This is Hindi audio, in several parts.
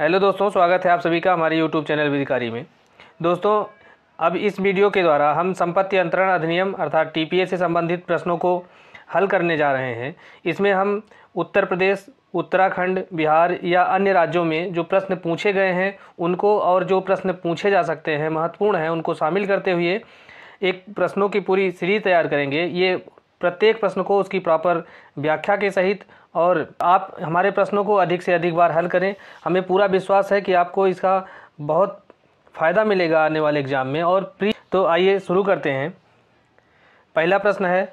हेलो दोस्तों स्वागत है आप सभी का हमारे यूट्यूब चैनल विधिकारी में दोस्तों अब इस वीडियो के द्वारा हम संपत्ति अंतरण अधिनियम अर्थात टीपीए से संबंधित प्रश्नों को हल करने जा रहे हैं इसमें हम उत्तर प्रदेश उत्तराखंड बिहार या अन्य राज्यों में जो प्रश्न पूछे गए हैं उनको और जो प्रश्न पूछे जा सकते हैं महत्वपूर्ण हैं उनको शामिल करते हुए एक प्रश्नों की पूरी सीरीज तैयार करेंगे ये प्रत्येक प्रश्न को उसकी प्रॉपर व्याख्या के सहित और आप हमारे प्रश्नों को अधिक से अधिक बार हल करें हमें पूरा विश्वास है कि आपको इसका बहुत फ़ायदा मिलेगा आने वाले एग्ज़ाम में और प्री तो आइए शुरू करते हैं पहला प्रश्न है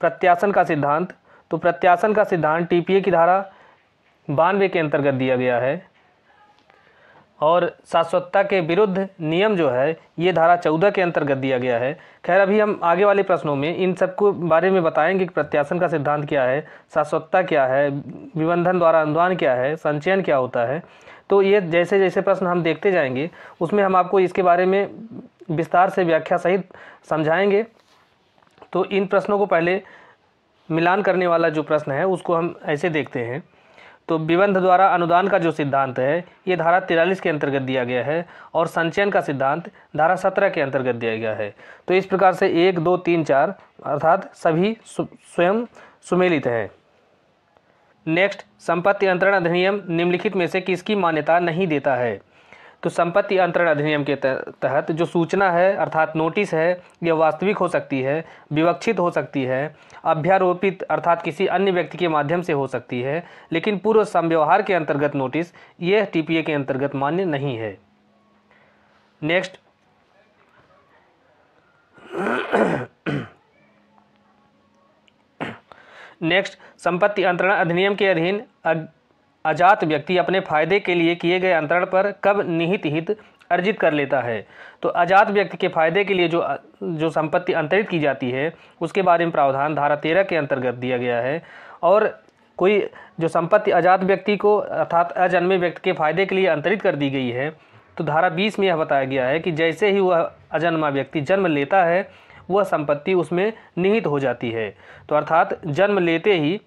प्रत्याशन का सिद्धांत तो प्रत्याशन का सिद्धांत टीपीए की धारा बानवे के अंतर्गत दिया गया है और शाश्वतता के विरुद्ध नियम जो है ये धारा चौदह के अंतर्गत दिया गया है खैर अभी हम आगे वाले प्रश्नों में इन सब को बारे में बताएंगे कि प्रत्याशन का सिद्धांत क्या है शाश्वतता क्या है विबंधन द्वारा अनुदान क्या है संचयन क्या होता है तो ये जैसे जैसे प्रश्न हम देखते जाएंगे उसमें हम आपको इसके बारे में विस्तार से व्याख्या सहित समझाएंगे तो इन प्रश्नों को पहले मिलान करने वाला जो प्रश्न है उसको हम ऐसे देखते हैं तो विबंध द्वारा अनुदान का जो सिद्धांत है ये धारा तिरालीस के अंतर्गत दिया गया है और संचयन का सिद्धांत धारा सत्रह के अंतर्गत दिया गया है तो इस प्रकार से एक दो तीन चार अर्थात सभी स्वयं सुमेलित हैं नेक्स्ट संपत्ति अंतरण अधिनियम निम्नलिखित में से किसकी मान्यता नहीं देता है तो संपत्ति अंतरण अधिनियम के तहत जो सूचना है अर्थात नोटिस है यह वास्तविक हो सकती है विवक्षित हो सकती है अभ्यारोपित अर्थात किसी अन्य व्यक्ति के माध्यम से हो सकती है लेकिन पूर्व संव्यवहार के अंतर्गत नोटिस यह टीपीए के अंतर्गत मान्य नहीं है नेक्स्ट नेक्स्ट संपत्ति अंतरण अधिनियम के अधीन अजात व्यक्ति अपने फायदे के लिए किए गए अंतरण पर कब निहित हित अर्जित कर लेता है तो अजात व्यक्ति के फायदे के लिए जो जो संपत्ति अंतरित की जाती है उसके बारे में प्रावधान धारा तेरह के अंतर्गत दिया गया है और कोई जो संपत्ति अजात व्यक्ति को अर्थात अजन्मे व्यक्ति के फायदे के लिए अंतरित कर दी गई है तो धारा बीस में यह बताया गया है कि जैसे ही वह अजन्मा व्यक्ति जन्म लेता है वह संपत्ति उसमें निहित हो जाती है तो अर्थात जन्म लेते ही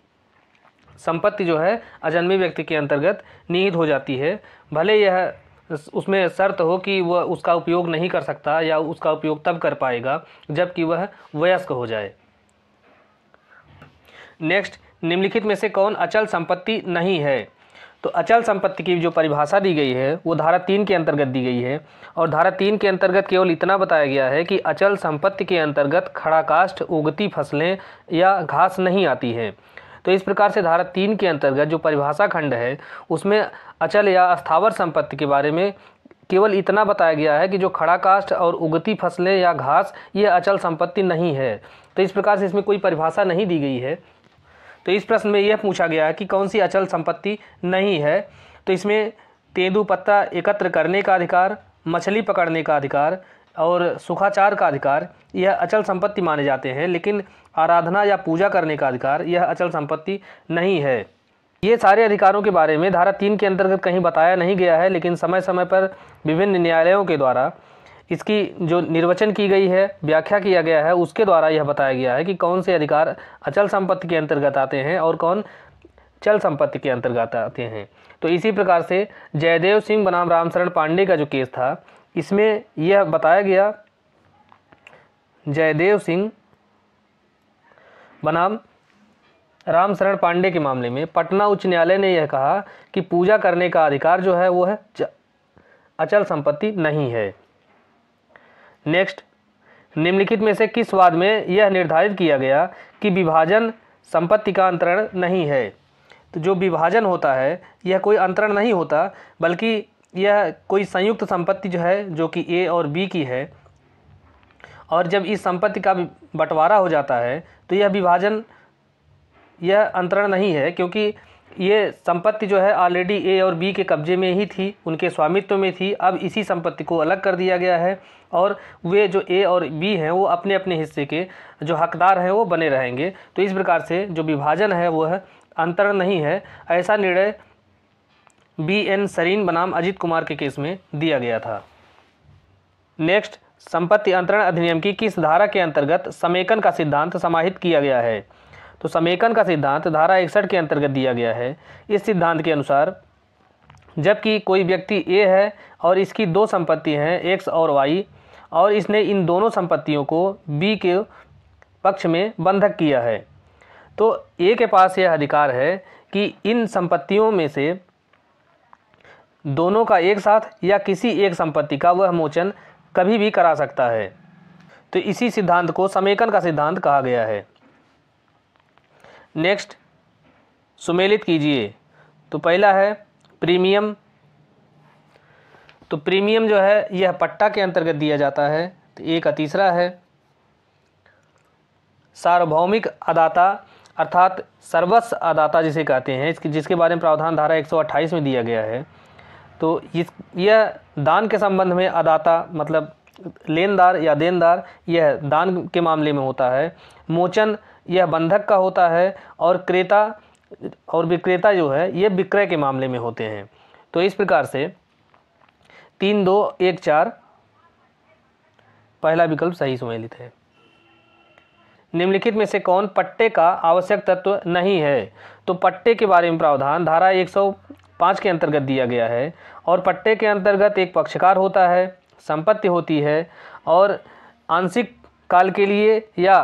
संपत्ति जो है अजन्मे व्यक्ति के अंतर्गत निहित हो जाती है भले यह उसमें शर्त हो कि वह उसका उपयोग नहीं कर सकता या उसका उपयोग तब कर पाएगा जबकि वह वयस्क हो जाए नेक्स्ट निम्नलिखित में से कौन अचल संपत्ति नहीं है तो अचल संपत्ति की जो परिभाषा दी गई है वो धारा तीन के अंतर्गत दी गई है और धारा तीन के अंतर्गत केवल इतना बताया गया है कि अचल संपत्ति के अंतर्गत खड़ा काष्ठ उगती फसलें या घास नहीं आती है तो इस प्रकार से धारा तीन के अंतर्गत जो परिभाषा खंड है उसमें अचल या स्थावर संपत्ति के बारे में केवल इतना बताया गया है कि जो खड़ा काष्ट और उगती फसलें या घास ये अचल संपत्ति नहीं है तो इस प्रकार से इसमें कोई परिभाषा नहीं दी गई है तो इस प्रश्न में यह पूछा गया है कि कौन सी अचल संपत्ति नहीं है तो इसमें तेंदु पत्ता एकत्र करने का अधिकार मछली पकड़ने का अधिकार और सुखाचार का अधिकार यह अचल संपत्ति माने जाते हैं लेकिन आराधना या पूजा करने का अधिकार यह अचल संपत्ति नहीं है ये सारे अधिकारों के बारे में धारा तीन के अंतर्गत कहीं बताया नहीं गया है लेकिन समय समय पर विभिन्न न्यायालयों के द्वारा इसकी जो निर्वचन की गई है व्याख्या किया गया है उसके द्वारा यह बताया गया है कि कौन से अधिकार अचल संपत्ति के अंतर्गत आते हैं और कौन चल संपत्ति के अंतर्गत आते हैं तो इसी प्रकार से जयदेव सिंह बनाम रामशरण पांडे का जो केस था इसमें यह बताया गया जयदेव सिंह बनाम राम शरण पांडे के मामले में पटना उच्च न्यायालय ने यह कहा कि पूजा करने का अधिकार जो है वो है अचल संपत्ति नहीं है नेक्स्ट निम्नलिखित में से किस वाद में यह निर्धारित किया गया कि विभाजन संपत्ति का अंतरण नहीं है तो जो विभाजन होता है यह कोई अंतरण नहीं होता बल्कि यह कोई संयुक्त संपत्ति जो है जो कि ए और बी की है और जब इस संपत्ति का बंटवारा हो जाता है तो यह विभाजन यह अंतरण नहीं है क्योंकि ये संपत्ति जो है ऑलरेडी ए और बी के कब्जे में ही थी उनके स्वामित्व में थी अब इसी संपत्ति को अलग कर दिया गया है और वे जो ए और बी हैं वो अपने अपने हिस्से के जो हकदार हैं वो बने रहेंगे तो इस प्रकार से जो विभाजन है वह अंतरण नहीं है ऐसा निर्णय बी एन सरीन बनाम अजित कुमार के केस में दिया गया था नेक्स्ट संपत्ति अंतरण अधिनियम की किस धारा के अंतर्गत समेकन का सिद्धांत समाहित किया गया है तो समेकन का सिद्धांत धारा इकसठ के अंतर्गत दिया गया है इस सिद्धांत के अनुसार जबकि कोई व्यक्ति ए है और इसकी दो संपत्ति हैं एक्स और वाई और इसने इन दोनों संपत्तियों को बी के पक्ष में बंधक किया है तो ए के पास यह अधिकार है कि इन संपत्तियों में से दोनों का एक साथ या किसी एक संपत्ति का वह मोचन कभी भी करा सकता है तो इसी सिद्धांत को समेकन का सिद्धांत कहा गया है नेक्स्ट सुमेलित कीजिए तो पहला है प्रीमियम तो प्रीमियम जो है यह पट्टा के अंतर्गत दिया जाता है तो एक का तीसरा है सार्वभौमिक अदाता अर्थात सर्वस्व अदाता जिसे कहते हैं इसके जिसके बारे में प्रावधान धारा 128 में दिया गया है तो इस यह दान के संबंध में अदाता मतलब लेनदार या देनदार यह दान के मामले में होता है मोचन यह बंधक का होता है और क्रेता और विक्रेता जो है यह विक्रय के मामले में होते हैं तो इस प्रकार से तीन दो एक चार पहला विकल्प सही सम्मिलित है निम्नलिखित में से कौन पट्टे का आवश्यक तत्व नहीं है तो पट्टे के बारे में प्रावधान धारा एक सौ पाँच के अंतर्गत दिया गया है और पट्टे के अंतर्गत एक पक्षकार होता है संपत्ति होती है और आंशिक काल के लिए या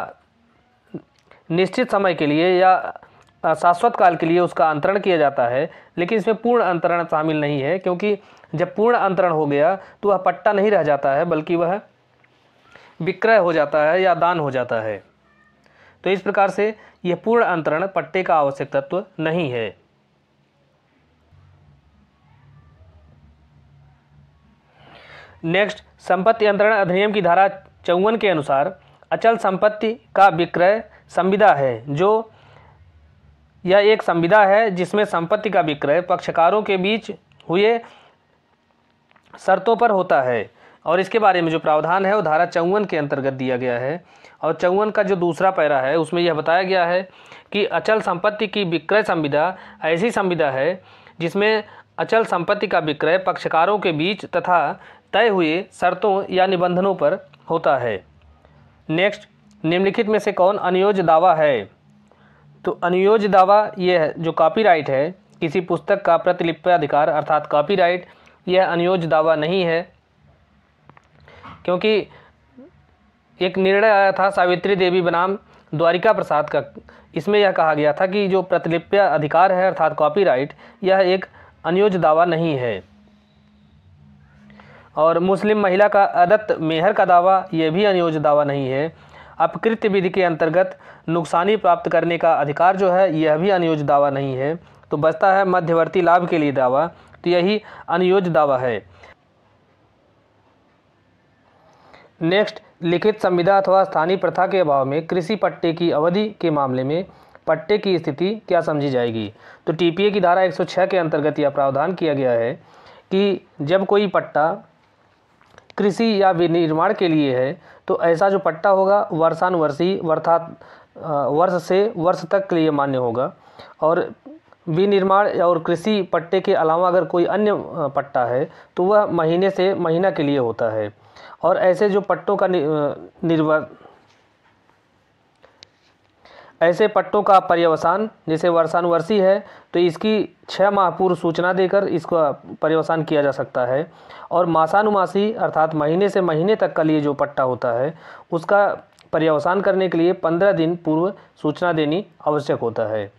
निश्चित समय के लिए या शाश्वत काल के लिए उसका अंतरण किया जाता है लेकिन इसमें पूर्ण अंतरण शामिल नहीं है क्योंकि जब पूर्ण अंतरण हो गया तो वह पट्टा नहीं रह जाता है बल्कि वह विक्रय हो जाता है या दान हो जाता है तो इस प्रकार से यह पूर्ण अंतरण पट्टे का आवश्यक तत्व नहीं है नेक्स्ट संपत्ति अंतरण अधिनियम की धारा चौवन के अनुसार अचल संपत्ति का विक्रय संविदा है जो यह एक संविदा है जिसमें संपत्ति का विक्रय पक्षकारों के बीच हुए शर्तों पर होता है और इसके बारे में जो प्रावधान है वो धारा चौवन के अंतर्गत दिया गया है और चौवन का जो दूसरा पैरा है उसमें यह बताया गया है कि अचल संपत्ति की विक्रय संविदा ऐसी संविदा है जिसमें अचल संपत्ति का विक्रय पक्षकारों के बीच तथा तय हुए शर्तों या निबंधनों पर होता है नेक्स्ट निम्नलिखित में से कौन अनुयोज दावा है तो अनुयोज दावा यह जो कॉपीराइट है किसी पुस्तक का प्रतिलिप्याधिकार अर्थात कॉपीराइट यह अनुयोज दावा नहीं है क्योंकि एक निर्णय आया था सावित्री देवी बनाम द्वारिका प्रसाद का इसमें यह कहा गया था कि जो प्रतिलिप्या अधिकार है अर्थात कॉपीराइट यह एक अनुयोज दावा नहीं है और मुस्लिम महिला का अदत मेहर का दावा यह भी अनियोज्य दावा नहीं है अपकृत्य विधि के अंतर्गत नुकसानी प्राप्त करने का अधिकार जो है यह भी अनियोज्य दावा नहीं है तो बचता है मध्यवर्ती लाभ के लिए दावा तो यही अनियोज्य दावा है नेक्स्ट लिखित संविदा अथवा स्थानीय प्रथा के अभाव में कृषि पट्टे की अवधि के मामले में पट्टे की स्थिति क्या समझी जाएगी तो टीपीए की धारा 106 के अंतर्गत यह प्रावधान किया गया है कि जब कोई पट्टा कृषि या विनिर्माण के लिए है तो ऐसा जो पट्टा होगा वर्षानुवर्षी अर्थात वर्ष से वर्ष तक के लिए मान्य होगा और विनिर्माण और कृषि पट्टे के अलावा अगर कोई अन्य पट्टा है तो वह महीने से महीना के लिए होता है और ऐसे जो पट्टों का निर्वर ऐसे पट्टों का पर्यवसान जैसे वर्षानुवर्षी है तो इसकी छः माह पूर्व सूचना देकर इसका पर्यवसान किया जा सकता है और मासानुमासी अर्थात महीने से महीने तक का लिए जो पट्टा होता है उसका पर्यवसान करने के लिए पंद्रह दिन पूर्व सूचना देनी आवश्यक होता है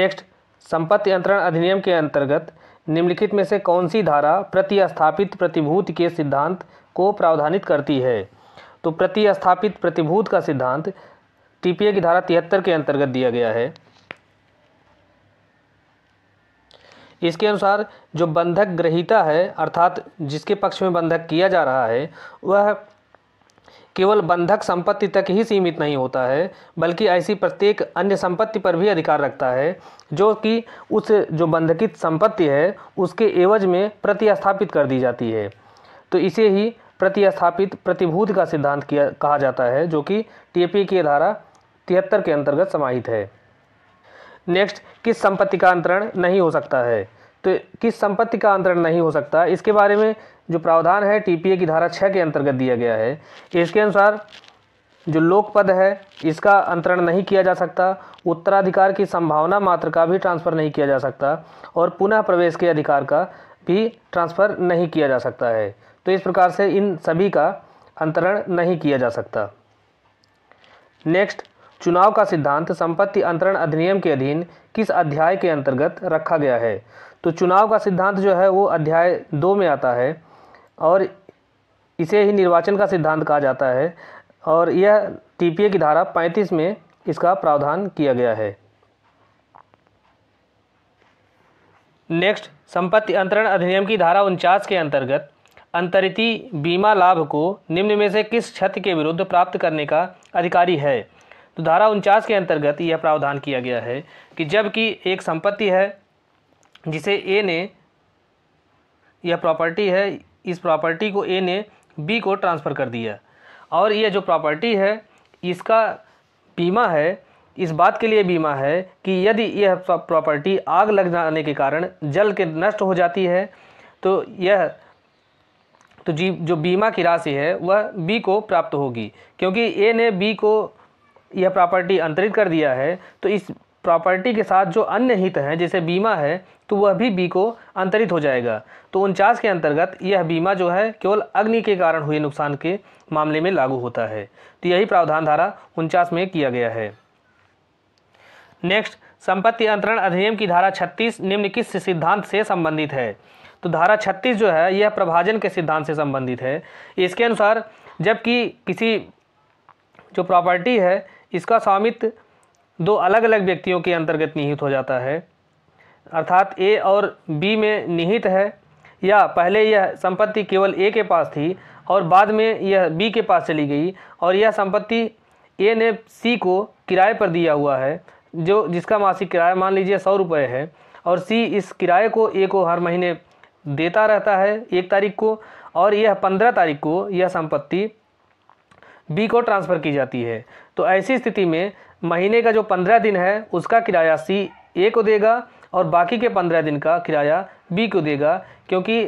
नेक्स्ट संपत्ति अंतरण अधिनियम के अंतर्गत निम्नलिखित में से कौन सी धारा प्रतिस्थापित प्रतिभूति के सिद्धांत को प्रावधानित करती है तो प्रतिस्थापित प्रतिभूत का सिद्धांत टीपीए की धारा तिहत्तर के अंतर्गत दिया गया है इसके अनुसार जो बंधक ग्रहिता है अर्थात जिसके पक्ष में बंधक किया जा रहा है वह केवल बंधक संपत्ति तक ही सीमित नहीं होता है बल्कि ऐसी प्रत्येक अन्य संपत्ति पर भी अधिकार रखता है जो कि उस जो बंधकित संपत्ति है उसके एवज में प्रतिस्थापित कर दी जाती है तो इसे ही प्रतिस्थापित प्रतिभूति का सिद्धांत किया कहा जाता है जो कि टीएपी की धारा तिहत्तर के अंतर्गत समाहित है नेक्स्ट किस संपत्ति का अंतरण नहीं हो सकता है तो किस संपत्ति का अंतरण नहीं हो सकता इसके बारे में जो प्रावधान है टीपीए की धारा छः के अंतर्गत दिया गया है इसके अनुसार जो लोकपद है इसका अंतरण नहीं किया जा सकता उत्तराधिकार की संभावना मात्र का भी ट्रांसफ़र नहीं किया जा सकता और पुनः प्रवेश के अधिकार का भी ट्रांसफ़र नहीं किया जा सकता है तो इस प्रकार से इन सभी का अंतरण नहीं किया जा सकता नेक्स्ट चुनाव का सिद्धांत संपत्ति अंतरण अधिनियम के अधीन किस अध्याय के अंतर्गत रखा गया है तो चुनाव का सिद्धांत जो है वो अध्याय दो में आता है और इसे ही निर्वाचन का सिद्धांत कहा जाता है और यह टीपीए की धारा 35 में इसका प्रावधान किया गया है नेक्स्ट संपत्ति अंतरण अधिनियम की धारा उनचास के अंतर्गत अंतरिति बीमा लाभ को निम्न में से किस क्षति के विरुद्ध प्राप्त करने का अधिकारी है तो धारा उनचास के अंतर्गत यह प्रावधान किया गया है कि जबकि एक संपत्ति है जिसे ए ने यह प्रॉपर्टी है इस प्रॉपर्टी को ए ने बी को ट्रांसफ़र कर दिया और यह जो प्रॉपर्टी है इसका बीमा है इस बात के लिए बीमा है कि यदि यह प्रॉपर्टी आग लग जाने के कारण जल के नष्ट हो जाती है तो यह तो जी जो बीमा की राशि है वह बी को प्राप्त होगी क्योंकि ए ने बी को यह प्रॉपर्टी अंतरित कर दिया है तो इस प्रॉपर्टी के साथ जो अन्य हित हैं जैसे बीमा है तो वह भी बी को अंतरित हो जाएगा तो उनचास के अंतर्गत यह बीमा जो है केवल अग्नि के कारण हुए नुकसान के मामले में लागू होता है तो यही प्रावधान धारा उनचास में किया गया है नेक्स्ट संपत्ति अंतरण अधिनियम की धारा 36 निम्न किस सिद्धांत से संबंधित है तो धारा 36 जो है यह प्रभाजन के सिद्धांत से संबंधित है इसके अनुसार जबकि किसी जो प्रॉपर्टी है इसका स्वामित्व दो अलग अलग व्यक्तियों के अंतर्गत निहित हो जाता है अर्थात ए और बी में निहित है या पहले यह संपत्ति केवल ए के पास थी और बाद में यह बी के पास चली गई और यह संपत्ति ए ने सी को किराए पर दिया हुआ है जो जिसका मासिक किराया मान लीजिए सौ रुपये है और सी इस किराए को ए को हर महीने देता रहता है एक तारीख को और यह पंद्रह तारीख को यह संपत्ति बी को ट्रांसफ़र की जाती है तो ऐसी स्थिति में महीने का जो पंद्रह दिन है उसका किराया सी ए को देगा और बाकी के पंद्रह दिन का किराया बी को देगा क्योंकि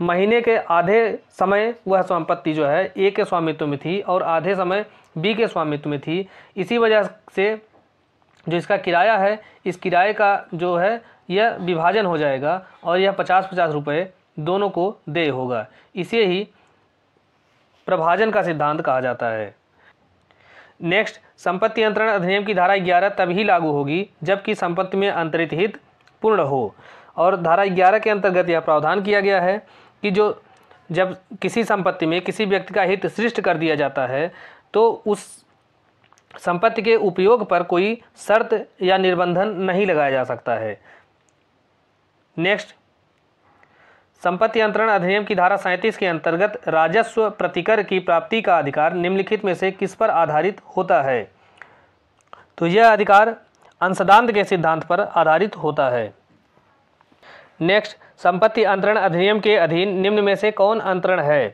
महीने के आधे समय वह संपत्ति जो है ए के स्वामित्व में थी और आधे समय बी के स्वामित्व में थी इसी वजह से जो इसका किराया है इस किराए का जो है यह विभाजन हो जाएगा और यह पचास पचास रुपये दोनों को देय होगा इसे ही प्रभाजन का सिद्धांत कहा जाता है नेक्स्ट संपत्ति अंतरण अधिनियम की धारा ग्यारह तभी लागू होगी जबकि संपत्ति में अंतरित हित पूर्ण हो और धारा ग्यारह के अंतर्गत यह प्रावधान किया गया है कि जो जब किसी संपत्ति में किसी व्यक्ति का हित सृष्ट कर दिया जाता है तो उस संपत्ति के उपयोग पर कोई शर्त या निर्बंधन नहीं लगाया जा सकता है नेक्स्ट संपत्ति अंतरण अधिनियम की धारा सैंतीस के अंतर्गत राजस्व प्रतिकर की प्राप्ति का अधिकार निम्नलिखित में से किस पर आधारित होता है तो यह अधिकार अंशदांत के सिद्धांत पर आधारित होता है नेक्स्ट संपत्ति अंतरण अधिनियम के अधीन निम्न में से कौन अंतरण है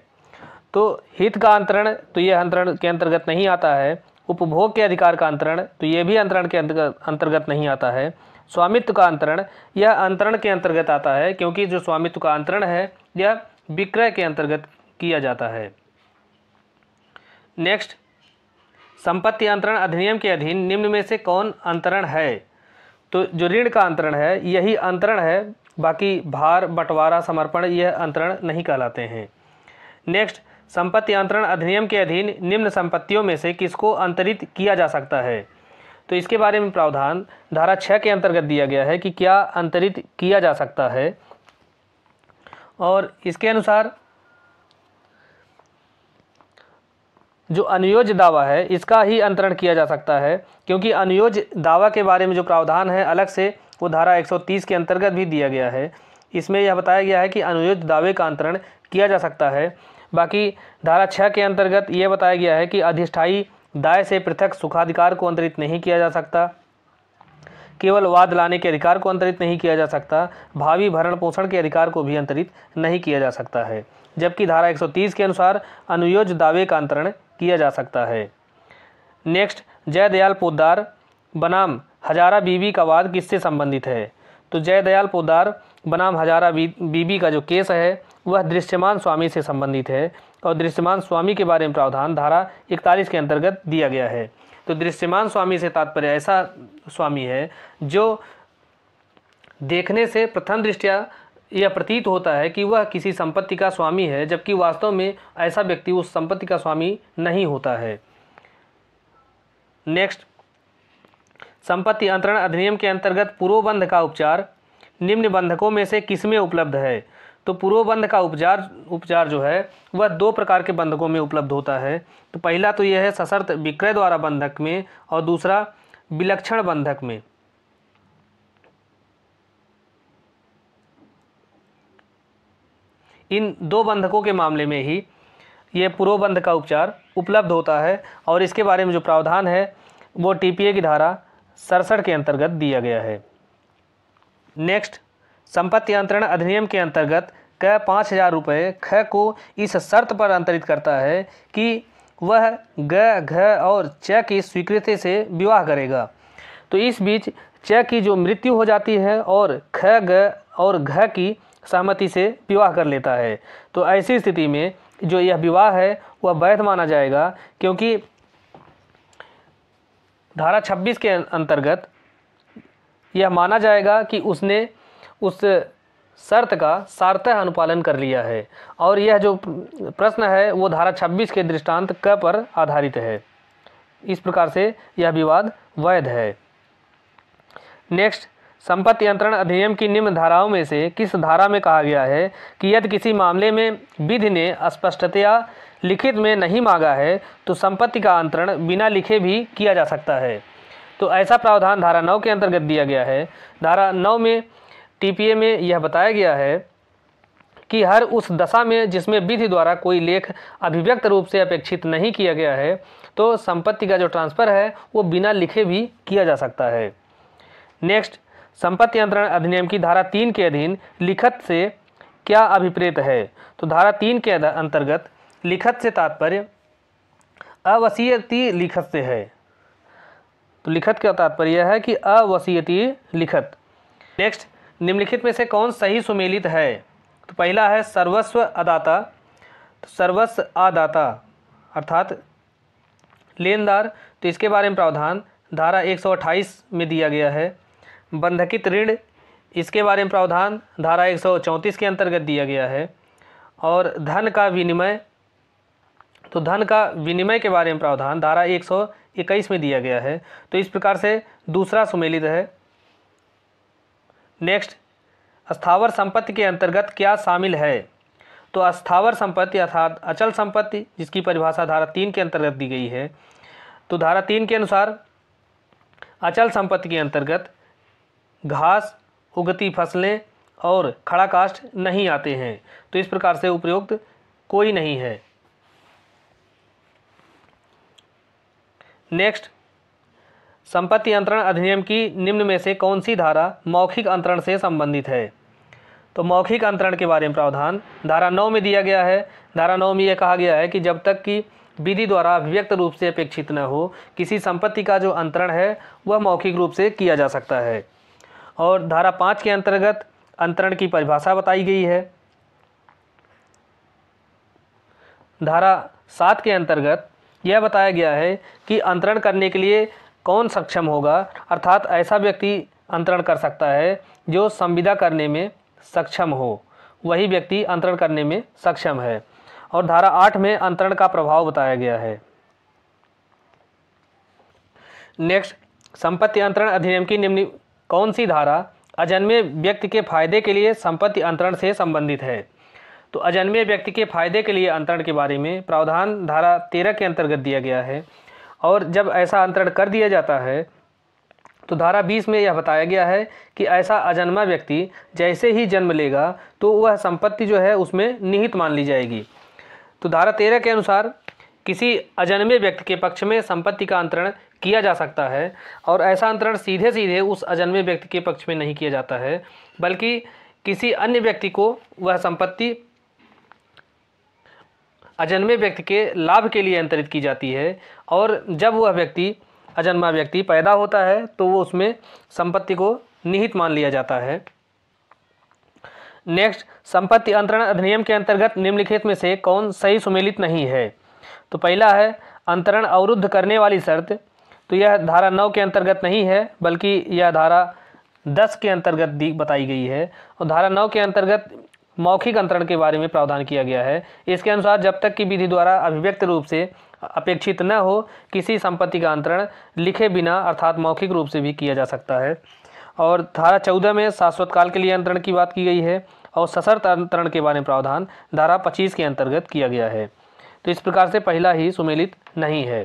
तो हित का अंतरण तो यह अंतरण के अंतर्गत नहीं आता है उपभोग के अधिकार का अंतरण तो यह भी अंतरण के अंतर्गत नहीं आता है स्वामित्व का अंतरण यह अंतरण के अंतर्गत आता है क्योंकि जो स्वामित्व का अंतरण है यह विक्रय के अंतर्गत किया जाता है नेक्स्ट संपत्ति अंतरण अधिनियम के अधीन निम्न में से कौन अंतरण है तो जो ऋण का अंतरण है यही अंतरण है बाकी भार बंटवारा समर्पण यह अंतरण नहीं कहलाते हैं नेक्स्ट संपत्ति अंतरण अधिनियम के अधीन निम्न संपत्तियों में से किसको अंतरित किया जा सकता है तो इसके बारे में प्रावधान धारा छः के अंतर्गत दिया गया है कि क्या अंतरित किया जा सकता है और इसके अनुसार जो अनुयोज्य दावा है इसका ही अंतरण किया जा सकता है क्योंकि अनुयोज्य दावा के बारे में जो प्रावधान है अलग से वो धारा 130 के अंतर्गत भी दिया गया है इसमें यह बताया गया है कि अनुयोज्य दावे का अंतरण किया जा सकता है बाकी धारा छः के अंतर्गत यह बताया गया है कि अधिष्ठाई दाय से पृथक सुखाधिकार को अंतरित नहीं किया जा सकता केवल वाद लाने के अधिकार को अंतरित नहीं किया जा सकता भावी भरण पोषण के अधिकार को भी अंतरित नहीं किया जा सकता है जबकि धारा 130 के अनुसार अनुयोज दावे का अंतरण किया जा सकता है नेक्स्ट जयदयाल पोदार बनाम हजारा बीबी का वाद किससे संबंधित है तो जयदयाल पोदार बनाम हजारा बीबी का जो केस है वह दृश्यमान स्वामी से संबंधित है और दृश्यमान स्वामी के बारे में प्रावधान धारा इकतालीस के अंतर्गत दिया गया है तो दृश्यमान स्वामी से तात्पर्य ऐसा स्वामी है जो देखने से प्रथम दृष्टिया यह प्रतीत होता है कि वह किसी संपत्ति का स्वामी है जबकि वास्तव में ऐसा व्यक्ति उस संपत्ति का स्वामी नहीं होता है नेक्स्ट संपत्ति अंतरण अधिनियम के अंतर्गत पूर्वबंध का उपचार निम्न बंधकों में से किसमें उपलब्ध है तो पूर्वबंध का उपचार उपचार जो है वह दो प्रकार के बंधकों में उपलब्ध होता है तो पहला तो यह है सशर्त विक्रय द्वारा बंधक में और दूसरा विलक्षण बंधक में इन दो बंधकों के मामले में ही यह पूर्वबंध का उपचार उपलब्ध होता है और इसके बारे में जो प्रावधान है वो टीपीए की धारा सड़सठ के अंतर्गत दिया गया है नेक्स्ट संपत्ति अंतरण अधिनियम के अंतर्गत क पाँच हजार रुपये ख को इस शर्त पर अंतरित करता है कि वह ग घ और च की स्वीकृति से विवाह करेगा तो इस बीच च की जो मृत्यु हो जाती है और ख ग और घ की सहमति से विवाह कर लेता है तो ऐसी स्थिति में जो यह विवाह है वह वैध माना जाएगा क्योंकि धारा 26 के अंतर्गत यह माना जाएगा कि उसने उस शर्त का सार्थक अनुपालन कर लिया है और यह जो प्रश्न है वो धारा 26 के दृष्टांत क पर आधारित है इस प्रकार से यह विवाद वैध है नेक्स्ट संपत्ति यंत्रण अधिनियम की निम्न धाराओं में से किस धारा में कहा गया है कि यदि किसी मामले में विधि ने स्पष्टतया लिखित में नहीं मांगा है तो संपत्ति का अंतरण बिना लिखे भी किया जा सकता है तो ऐसा प्रावधान धारा नौ के अंतर्गत दिया गया है धारा नौ में टीपीए में यह बताया गया है कि हर उस दशा में जिसमें विधि द्वारा कोई लेख अभिव्यक्त रूप से अपेक्षित नहीं किया गया है तो संपत्ति का जो ट्रांसफ़र है वो बिना लिखे भी किया जा सकता है नेक्स्ट संपत्ति अंतरण अधिनियम की धारा तीन के अधीन लिखत से क्या अभिप्रेत है तो धारा तीन के अंतर्गत लिखत से तात्पर्य अवसीयती लिखत से है तो लिखत का तात्पर्य है कि अवसीयती लिखत नेक्स्ट निम्नलिखित में से कौन सही सुमेलित है तो पहला है सर्वस्व अदाता तो सर्वस्व अदाता अर्थात लेनदार तो इसके बारे में प्रावधान धारा 128 में दिया गया है बंधकित ऋण इसके बारे में प्रावधान धारा 134 के अंतर्गत दिया गया है और धन का विनिमय तो धन का विनिमय के बारे में प्रावधान धारा 121 में दिया गया है तो इस प्रकार से दूसरा सुमेलित है नेक्स्ट स्थावर संपत्ति के अंतर्गत क्या शामिल है तो अस्थावर संपत्ति अर्थात अचल संपत्ति जिसकी परिभाषा धारा तीन के अंतर्गत दी गई है तो धारा तीन के अनुसार अचल संपत्ति के अंतर्गत घास उगती फसलें और खड़ा काष्ट नहीं आते हैं तो इस प्रकार से उपयुक्त कोई नहीं है नेक्स्ट संपत्ति अंतरण अधिनियम की निम्न में से कौन सी धारा मौखिक अंतरण से संबंधित है तो मौखिक अंतरण के बारे में प्रावधान धारा नौ में दिया गया है धारा नौ में यह कहा गया है कि जब तक कि विधि द्वारा अभिव्यक्त रूप से अपेक्षित न हो किसी संपत्ति का जो अंतरण है वह मौखिक रूप से किया जा सकता है और धारा पाँच के अंतर्गत अंतरण की परिभाषा बताई गई है धारा सात के अंतर्गत यह बताया गया है कि अंतरण करने के लिए कौन सक्षम होगा अर्थात ऐसा व्यक्ति अंतरण कर सकता है जो संविदा करने में सक्षम हो वही व्यक्ति अंतरण करने में सक्षम है और धारा आठ में अंतरण का प्रभाव बताया गया है नेक्स्ट संपत्ति अंतरण अधिनियम की निम्न कौन सी धारा अजन्मे व्यक्ति के फायदे के लिए संपत्ति अंतरण से संबंधित है तो अजन्मे व्यक्ति के फायदे के लिए अंतरण के बारे में प्रावधान धारा तेरह के अंतर्गत दिया गया है और जब ऐसा अंतरण कर दिया जाता है तो धारा 20 में यह बताया गया है कि ऐसा अजन्मा व्यक्ति जैसे ही जन्म लेगा तो वह संपत्ति जो है उसमें निहित मान ली जाएगी तो धारा तेरह के अनुसार किसी अजन्मे व्यक्ति के पक्ष में संपत्ति का अंतरण किया जा सकता है और ऐसा अंतरण सीधे सीधे उस अजन्मे व्यक्ति के पक्ष में नहीं किया जाता है बल्कि किसी अन्य व्यक्ति को वह संपत्ति अजन्मे व्यक्ति के लाभ के लिए अंतरित की जाती है और जब वह व्यक्ति अजन्मा व्यक्ति पैदा होता है तो वो उसमें संपत्ति को निहित मान लिया जाता है नेक्स्ट संपत्ति अंतरण अधिनियम के अंतर्गत निम्नलिखित में से कौन सही सुमेलित नहीं है तो पहला है अंतरण अवरुद्ध करने वाली शर्त तो यह धारा नौ के अंतर्गत नहीं है बल्कि यह धारा दस के अंतर्गत दी बताई गई है और धारा नौ के अंतर्गत मौखिक अंतरण के बारे में प्रावधान किया गया है इसके अनुसार जब तक की विधि द्वारा अभिव्यक्त रूप से अपेक्षित न हो किसी संपत्ति का अंतरण लिखे बिना अर्थात मौखिक रूप से भी किया जा सकता है और धारा चौदह में शाश्वत काल के लिए अंतरण की बात की गई है और सशर्त अंतरण के बारे में प्रावधान धारा पच्चीस के अंतर्गत किया गया है तो इस प्रकार से पहला ही सुमेलित नहीं है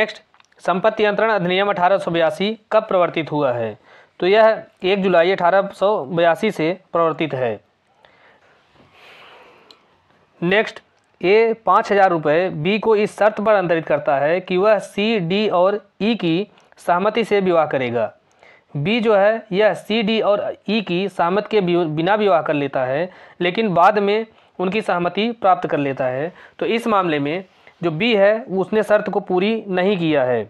नेक्स्ट संपत्ति अंतरण अधिनियम अठारह कब प्रवर्तित हुआ है तो यह एक जुलाई अठारह से प्रवर्तित है नेक्स्ट ए पाँच हज़ार रुपये बी को इस शर्त पर अंतरित करता है कि वह सी डी और ई e की सहमति से विवाह करेगा बी जो है यह सी डी और ई e की सहमति के बिना विवाह कर लेता है लेकिन बाद में उनकी सहमति प्राप्त कर लेता है तो इस मामले में जो बी है उसने शर्त को पूरी नहीं किया है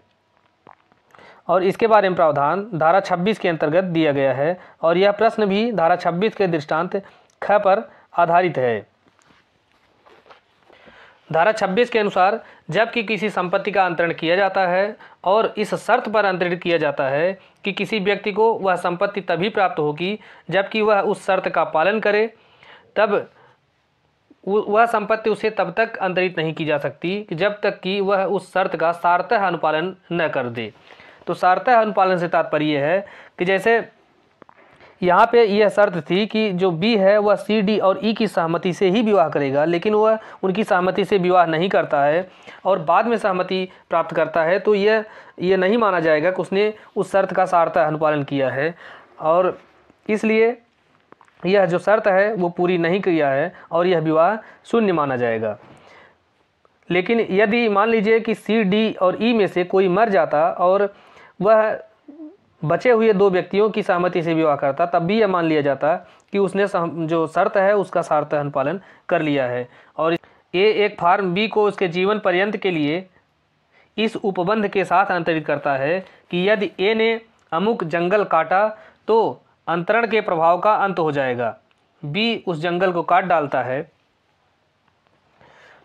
और इसके बारे में प्रावधान धारा 26 के अंतर्गत दिया गया है और यह प्रश्न भी धारा 26 के दृष्टांत ख पर आधारित है धारा 26 के अनुसार जबकि किसी संपत्ति का अंतरण किया जाता है और इस शर्त पर अंतरित किया जाता है कि किसी व्यक्ति को वह संपत्ति तभी प्राप्त होगी जबकि वह उस शर्त का पालन करे तब वह संपत्ति उसे तब तक अंतरित नहीं की जा सकती जब तक कि वह उस शर्त का सार्थ अनुपालन न कर दे तो सार्थ अनुपालन से तात्पर्य है कि जैसे यहाँ पे यह शर्त थी कि जो बी है वह सी डी और ई e की सहमति से ही विवाह करेगा लेकिन वह उनकी सहमति से विवाह नहीं करता है और बाद में सहमति प्राप्त करता है तो यह यह नहीं माना जाएगा कि उसने उस शर्त का सार्थक अनुपालन किया है और इसलिए यह जो शर्त है वो पूरी नहीं किया है और यह विवाह शून्य माना जाएगा लेकिन यदि मान लीजिए कि सी डी और ई e में से कोई मर जाता और वह बचे हुए दो व्यक्तियों की सहमति से विवाह करता तब भी यह मान लिया जाता कि उसने जो शर्त है उसका सार्थ अनुपालन कर लिया है और ए एक फार्म बी को उसके जीवन पर्यंत के लिए इस उपबंध के साथ अंतरित करता है कि यदि ए ने अमुक जंगल काटा तो अंतरण के प्रभाव का अंत हो जाएगा बी उस जंगल को काट डालता है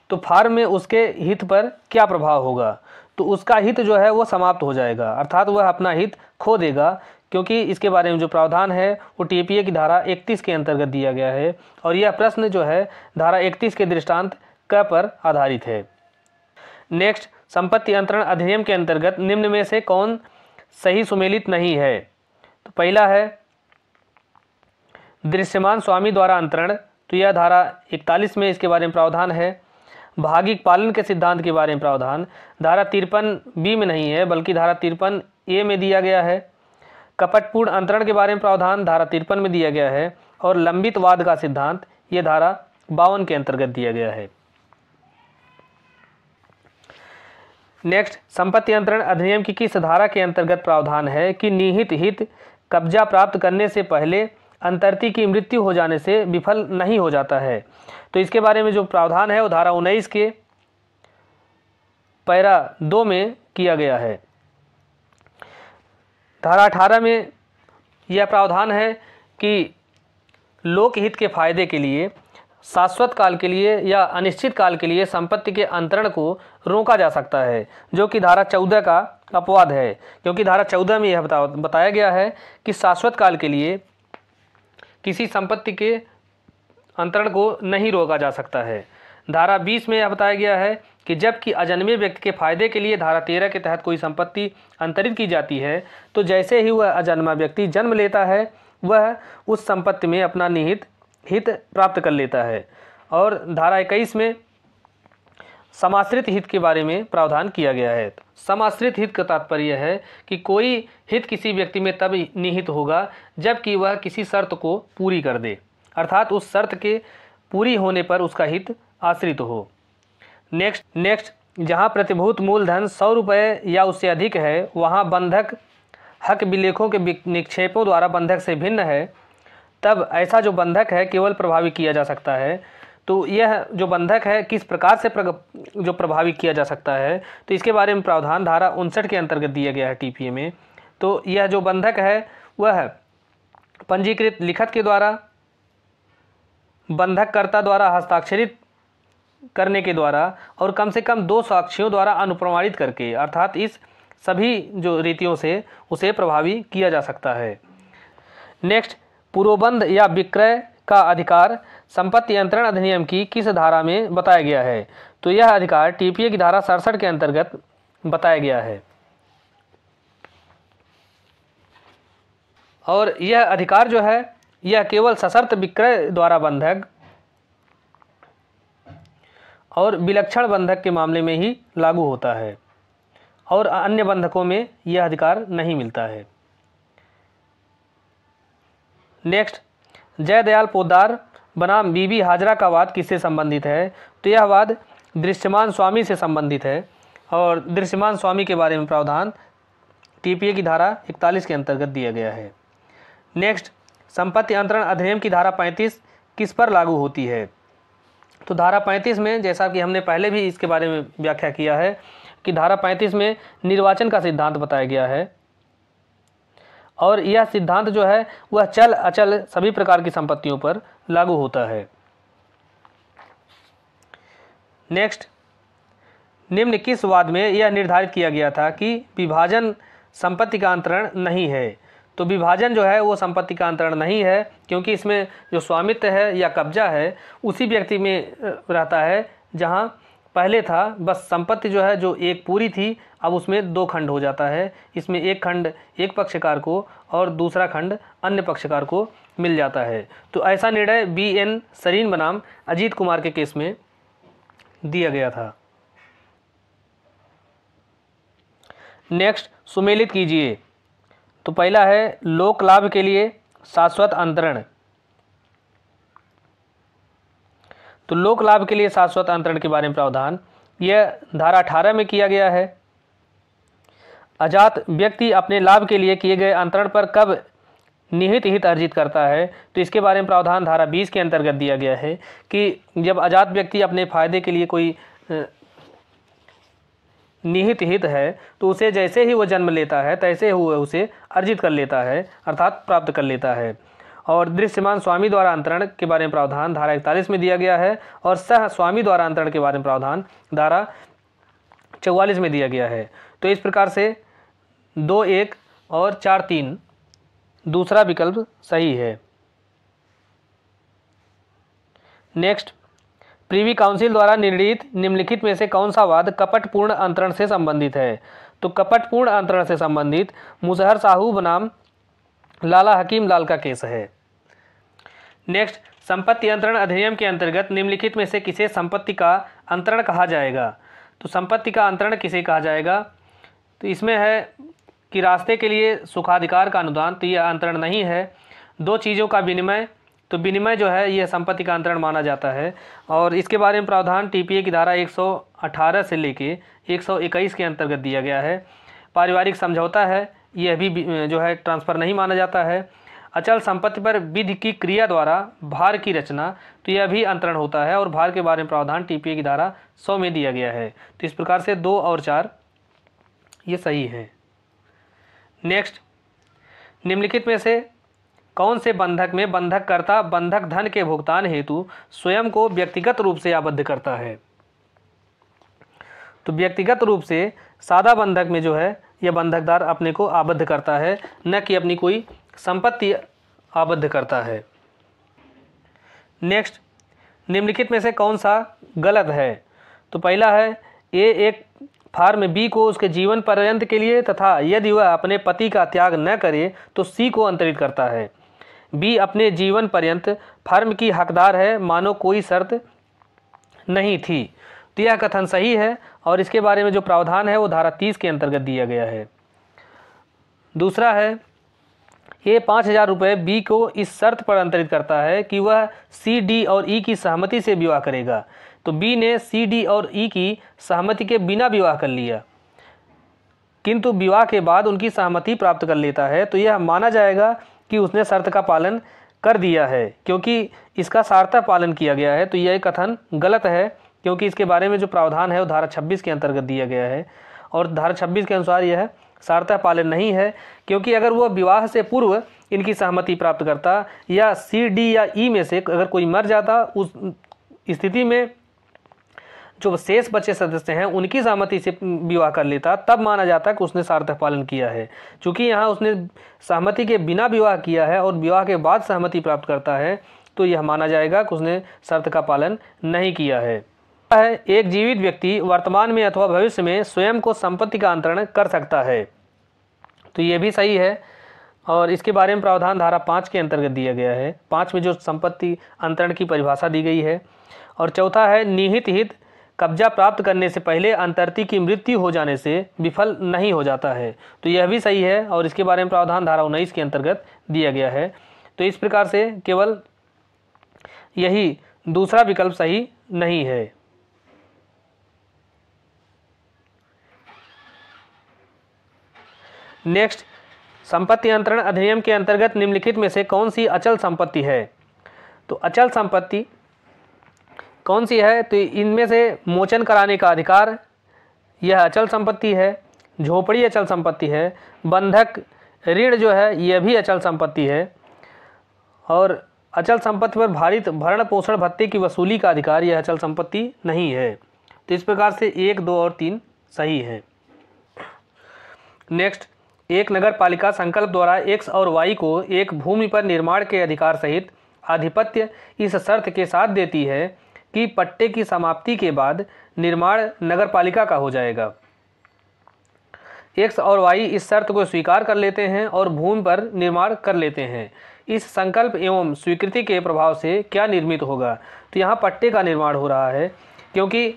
तो फार्म में उसके हित पर क्या प्रभाव होगा तो उसका हित जो है वो समाप्त हो जाएगा अर्थात वह अपना हित खो देगा क्योंकि इसके बारे में जो प्रावधान है वो टी की धारा 31 के अंतर्गत दिया गया है और यह प्रश्न जो है धारा 31 के दृष्टांत क पर आधारित है नेक्स्ट संपत्ति अंतरण अधिनियम के अंतर्गत निम्न में से कौन सही सुमेलित नहीं है तो पहला है दृश्यमान स्वामी द्वारा अंतरण तो यह धारा इकतालीस में इसके बारे में प्रावधान है भागिक पालन के सिद्धांत के बारे में प्रावधान धारा तिरपन बी में नहीं है बल्कि धारा तिरपन ए में दिया गया है कपटपूर्ण अंतरण के बारे में प्रावधान धारा तिरपन में दिया गया है और लंबित वाद का सिद्धांत ये धारा बावन के अंतर्गत दिया गया है नेक्स्ट संपत्ति अंतरण अधिनियम की किस धारा के अंतर्गत प्रावधान है कि निहित हित कब्जा प्राप्त करने से पहले अंतर्ती की मृत्यु हो जाने से विफल नहीं हो जाता है तो इसके बारे में जो प्रावधान है वो धारा उन्नीस के पैरा दो में किया गया है धारा अठारह में यह प्रावधान है कि लोकहित के फायदे के लिए शाश्वत काल के लिए या अनिश्चित काल के लिए संपत्ति के अंतरण को रोका जा सकता है जो कि धारा चौदह का अपवाद है क्योंकि धारा चौदह में यह बता बताया गया है कि शाश्वत काल के लिए किसी संपत्ति के अंतरण को नहीं रोका जा सकता है धारा 20 में यह बताया गया है कि जबकि अजन्मे व्यक्ति के फायदे के लिए धारा 13 के तहत कोई संपत्ति अंतरित की जाती है तो जैसे ही वह अजन्मा व्यक्ति जन्म लेता है वह उस संपत्ति में अपना निहित हित प्राप्त कर लेता है और धारा इक्कीस में समाश्रित हित के बारे में प्रावधान किया गया है समाश्रित हित का तात्पर्य है कि कोई हित किसी व्यक्ति में तब निहित होगा जबकि वह किसी शर्त को पूरी कर दे अर्थात उस शर्त के पूरी होने पर उसका हित आश्रित हो नेक्स्ट नेक्स्ट जहाँ प्रतिभूत मूलधन सौ रुपये या उससे अधिक है वहाँ बंधक हक विलेखों के निक्षेपों द्वारा बंधक से भिन्न है तब ऐसा जो बंधक है केवल प्रभावी किया जा सकता है तो यह जो बंधक है किस प्रकार से प्रग, जो प्रभावी किया जा सकता है तो इसके बारे में प्रावधान धारा उनसठ के अंतर्गत दिया गया है टीपीए में तो यह जो बंधक है वह पंजीकृत लिखत के द्वारा बंधककर्ता द्वारा हस्ताक्षरित करने के द्वारा और कम से कम दो साक्षियों द्वारा अनुप्रमाणित करके अर्थात इस सभी जो रीतियों से उसे प्रभावी किया जा सकता है नेक्स्ट पूर्वबंध या विक्रय का अधिकार संपत्ति अंतरण अधिनियम की किस धारा में बताया गया है तो यह अधिकार टीपीए की धारा सड़सठ के अंतर्गत बताया गया है और यह अधिकार जो है यह केवल सशर्त विक्रय द्वारा बंधक और विलक्षण बंधक के मामले में ही लागू होता है और अन्य बंधकों में यह अधिकार नहीं मिलता है नेक्स्ट जयदयाल पोदार बनाम बीबी हाजरा का वाद किससे संबंधित है तो यह वाद दृश्यमान स्वामी से संबंधित है और दृश्यमान स्वामी के बारे में प्रावधान टीपीए की धारा इकतालीस के अंतर्गत दिया गया है नेक्स्ट संपत्ति अंतरण अधिनियम की धारा पैंतीस किस पर लागू होती है तो धारा पैंतीस में जैसा कि हमने पहले भी इसके बारे में व्याख्या किया है कि धारा पैंतीस में निर्वाचन का सिद्धांत बताया गया है और यह सिद्धांत जो है वह चल अचल सभी प्रकार की संपत्तियों पर लागू होता है नेक्स्ट निम्न किस वाद में यह निर्धारित किया गया था कि विभाजन संपत्ति का अंतरण नहीं है तो विभाजन जो है वो संपत्ति का अंतरण नहीं है क्योंकि इसमें जो स्वामित्व है या कब्जा है उसी व्यक्ति में रहता है जहाँ पहले था बस संपत्ति जो है जो एक पूरी थी अब उसमें दो खंड हो जाता है इसमें एक खंड एक पक्षकार को और दूसरा खंड अन्य पक्षकार को मिल जाता है तो ऐसा निर्णय बी एन सरीन बनाम अजीत कुमार के केस में दिया गया था नेक्स्ट सुमेलित कीजिए तो पहला है लोक लाभ के लिए शाश्वत अंतरण तो लोक लाभ के लिए शाश्वत अंतरण के बारे में प्रावधान यह धारा अठारह में किया गया है अजात व्यक्ति अपने लाभ के लिए किए गए अंतरण पर कब निहित हित अर्जित करता है तो इसके बारे में प्रावधान धारा बीस के अंतर्गत दिया गया है कि जब अजात व्यक्ति अपने फायदे के लिए कोई निहित हित है तो उसे जैसे ही वह जन्म लेता है तैसे ही वो उसे अर्जित कर लेता है अर्थात प्राप्त कर लेता है और दृश्यमान स्वामी द्वारा अंतरण के बारे में प्रावधान धारा इकतालीस में दिया गया है और सह स्वामी द्वारा अंतरण के बारे में प्रावधान धारा चौवालीस में दिया गया है तो इस प्रकार से दो एक और चार तीन दूसरा विकल्प सही है नेक्स्ट प्रीवी काउंसिल द्वारा निर्णित निम्नलिखित में से कौन सा वाद कपटपूर्ण अंतरण से संबंधित है तो कपटपूर्ण अंतरण से संबंधित मुजहर साहू बनाम लाला हकीम लाल का केस है नेक्स्ट संपत्ति अंतरण अधिनियम के अंतर्गत निम्नलिखित में से किसे संपत्ति का अंतरण कहा जाएगा तो संपत्ति का अंतरण किसे कहा जाएगा तो इसमें है कि रास्ते के लिए सुखाधिकार का अनुदान तो यह अंतरण नहीं है दो चीज़ों का विनिमय तो विनिमय जो है यह संपत्ति का अंतरण माना जाता है और इसके बारे में प्रावधान टीपीए की धारा 118 से लेके 121 के अंतर्गत दिया गया है पारिवारिक समझौता है यह भी जो है ट्रांसफ़र नहीं माना जाता है अचल संपत्ति पर विधि की क्रिया द्वारा भार की रचना तो यह भी अंतरण होता है और भार के बारे में प्रावधान टीपीए की धारा सौ में दिया गया है तो इस प्रकार से दो और चार ये सही हैं नेक्स्ट निम्नलिखित में से कौन से बंधक में बंधककर्ता बंधक धन के भुगतान हेतु स्वयं को व्यक्तिगत रूप से आबद्ध करता है तो व्यक्तिगत रूप से सादा बंधक में जो है यह बंधकदार अपने को आबद्ध करता है न कि अपनी कोई संपत्ति आबद्ध करता है नेक्स्ट निम्नलिखित में से कौन सा गलत है तो पहला है ये एक फार्म बी को उसके जीवन पर्यंत के लिए तथा यदि वह अपने पति का त्याग न करे तो सी को अंतरित करता है बी अपने जीवन पर्यंत फर्म की हकदार है मानो कोई शर्त नहीं थी तो यह कथन सही है और इसके बारे में जो प्रावधान है वो धारा तीस के अंतर्गत दिया गया है दूसरा है ये पाँच हजार रुपये बी को इस शर्त पर अंतरित करता है कि वह सी डी और ई e की सहमति से विवाह करेगा तो बी ने सी डी और ई e की सहमति के बिना विवाह कर लिया किंतु विवाह के बाद उनकी सहमति प्राप्त कर लेता है तो यह माना जाएगा कि उसने शर्त का पालन कर दिया है क्योंकि इसका सार्थक पालन किया गया है तो यह कथन गलत है क्योंकि इसके बारे में जो प्रावधान है वो धारा छब्बीस के अंतर्गत दिया गया है और धारा छब्बीस के अनुसार यह सार्थक पालन नहीं है क्योंकि अगर वह विवाह से पूर्व इनकी सहमति प्राप्त करता या सी डी या ई e में से अगर कोई मर जाता उस स्थिति में जो शेष बचे सदस्य हैं उनकी सहमति से विवाह कर लेता तब माना जाता है कि उसने सार्थक पालन किया है चूँकि यहाँ उसने सहमति के बिना विवाह किया है और विवाह के बाद सहमति प्राप्त करता है तो यह माना जाएगा कि उसने शर्त का पालन नहीं किया है एक जीवित व्यक्ति वर्तमान में अथवा भविष्य में स्वयं को संपत्ति का अंतरण कर सकता है तो ये भी सही है और इसके बारे में प्रावधान धारा पाँच के अंतर्गत दिया गया है पाँच में जो संपत्ति अंतरण की परिभाषा दी गई है और चौथा है निहित हित कब्जा प्राप्त करने से पहले अंतर्ती की मृत्यु हो जाने से विफल नहीं हो जाता है तो यह भी सही है और इसके बारे में प्रावधान धारा उन्नीस के अंतर्गत दिया गया है तो इस प्रकार से केवल यही दूसरा विकल्प सही नहीं है नेक्स्ट संपत्ति अंतरण अधिनियम के अंतर्गत निम्नलिखित में से कौन सी अचल संपत्ति है तो अचल संपत्ति कौन सी है तो इनमें से मोचन कराने का अधिकार यह अचल संपत्ति है झोपड़ी अचल संपत्ति है बंधक ऋण जो है यह भी अचल संपत्ति है और अचल संपत्ति पर भारित भरण पोषण भत्ते की वसूली का अधिकार यह अचल संपत्ति नहीं है तो इस प्रकार से एक दो और तीन सही है नेक्स्ट एक नगर पालिका संकल्प द्वारा एक्स और वाई को एक भूमि पर निर्माण के अधिकार सहित आधिपत्य इस शर्त के साथ देती है कि पट्टे की समाप्ति के बाद निर्माण नगर पालिका का हो जाएगा एक्स और वाई इस शर्त को स्वीकार कर लेते हैं और भूमि पर निर्माण कर लेते हैं इस संकल्प एवं स्वीकृति के प्रभाव से क्या निर्मित होगा तो यहाँ पट्टे का निर्माण हो रहा है क्योंकि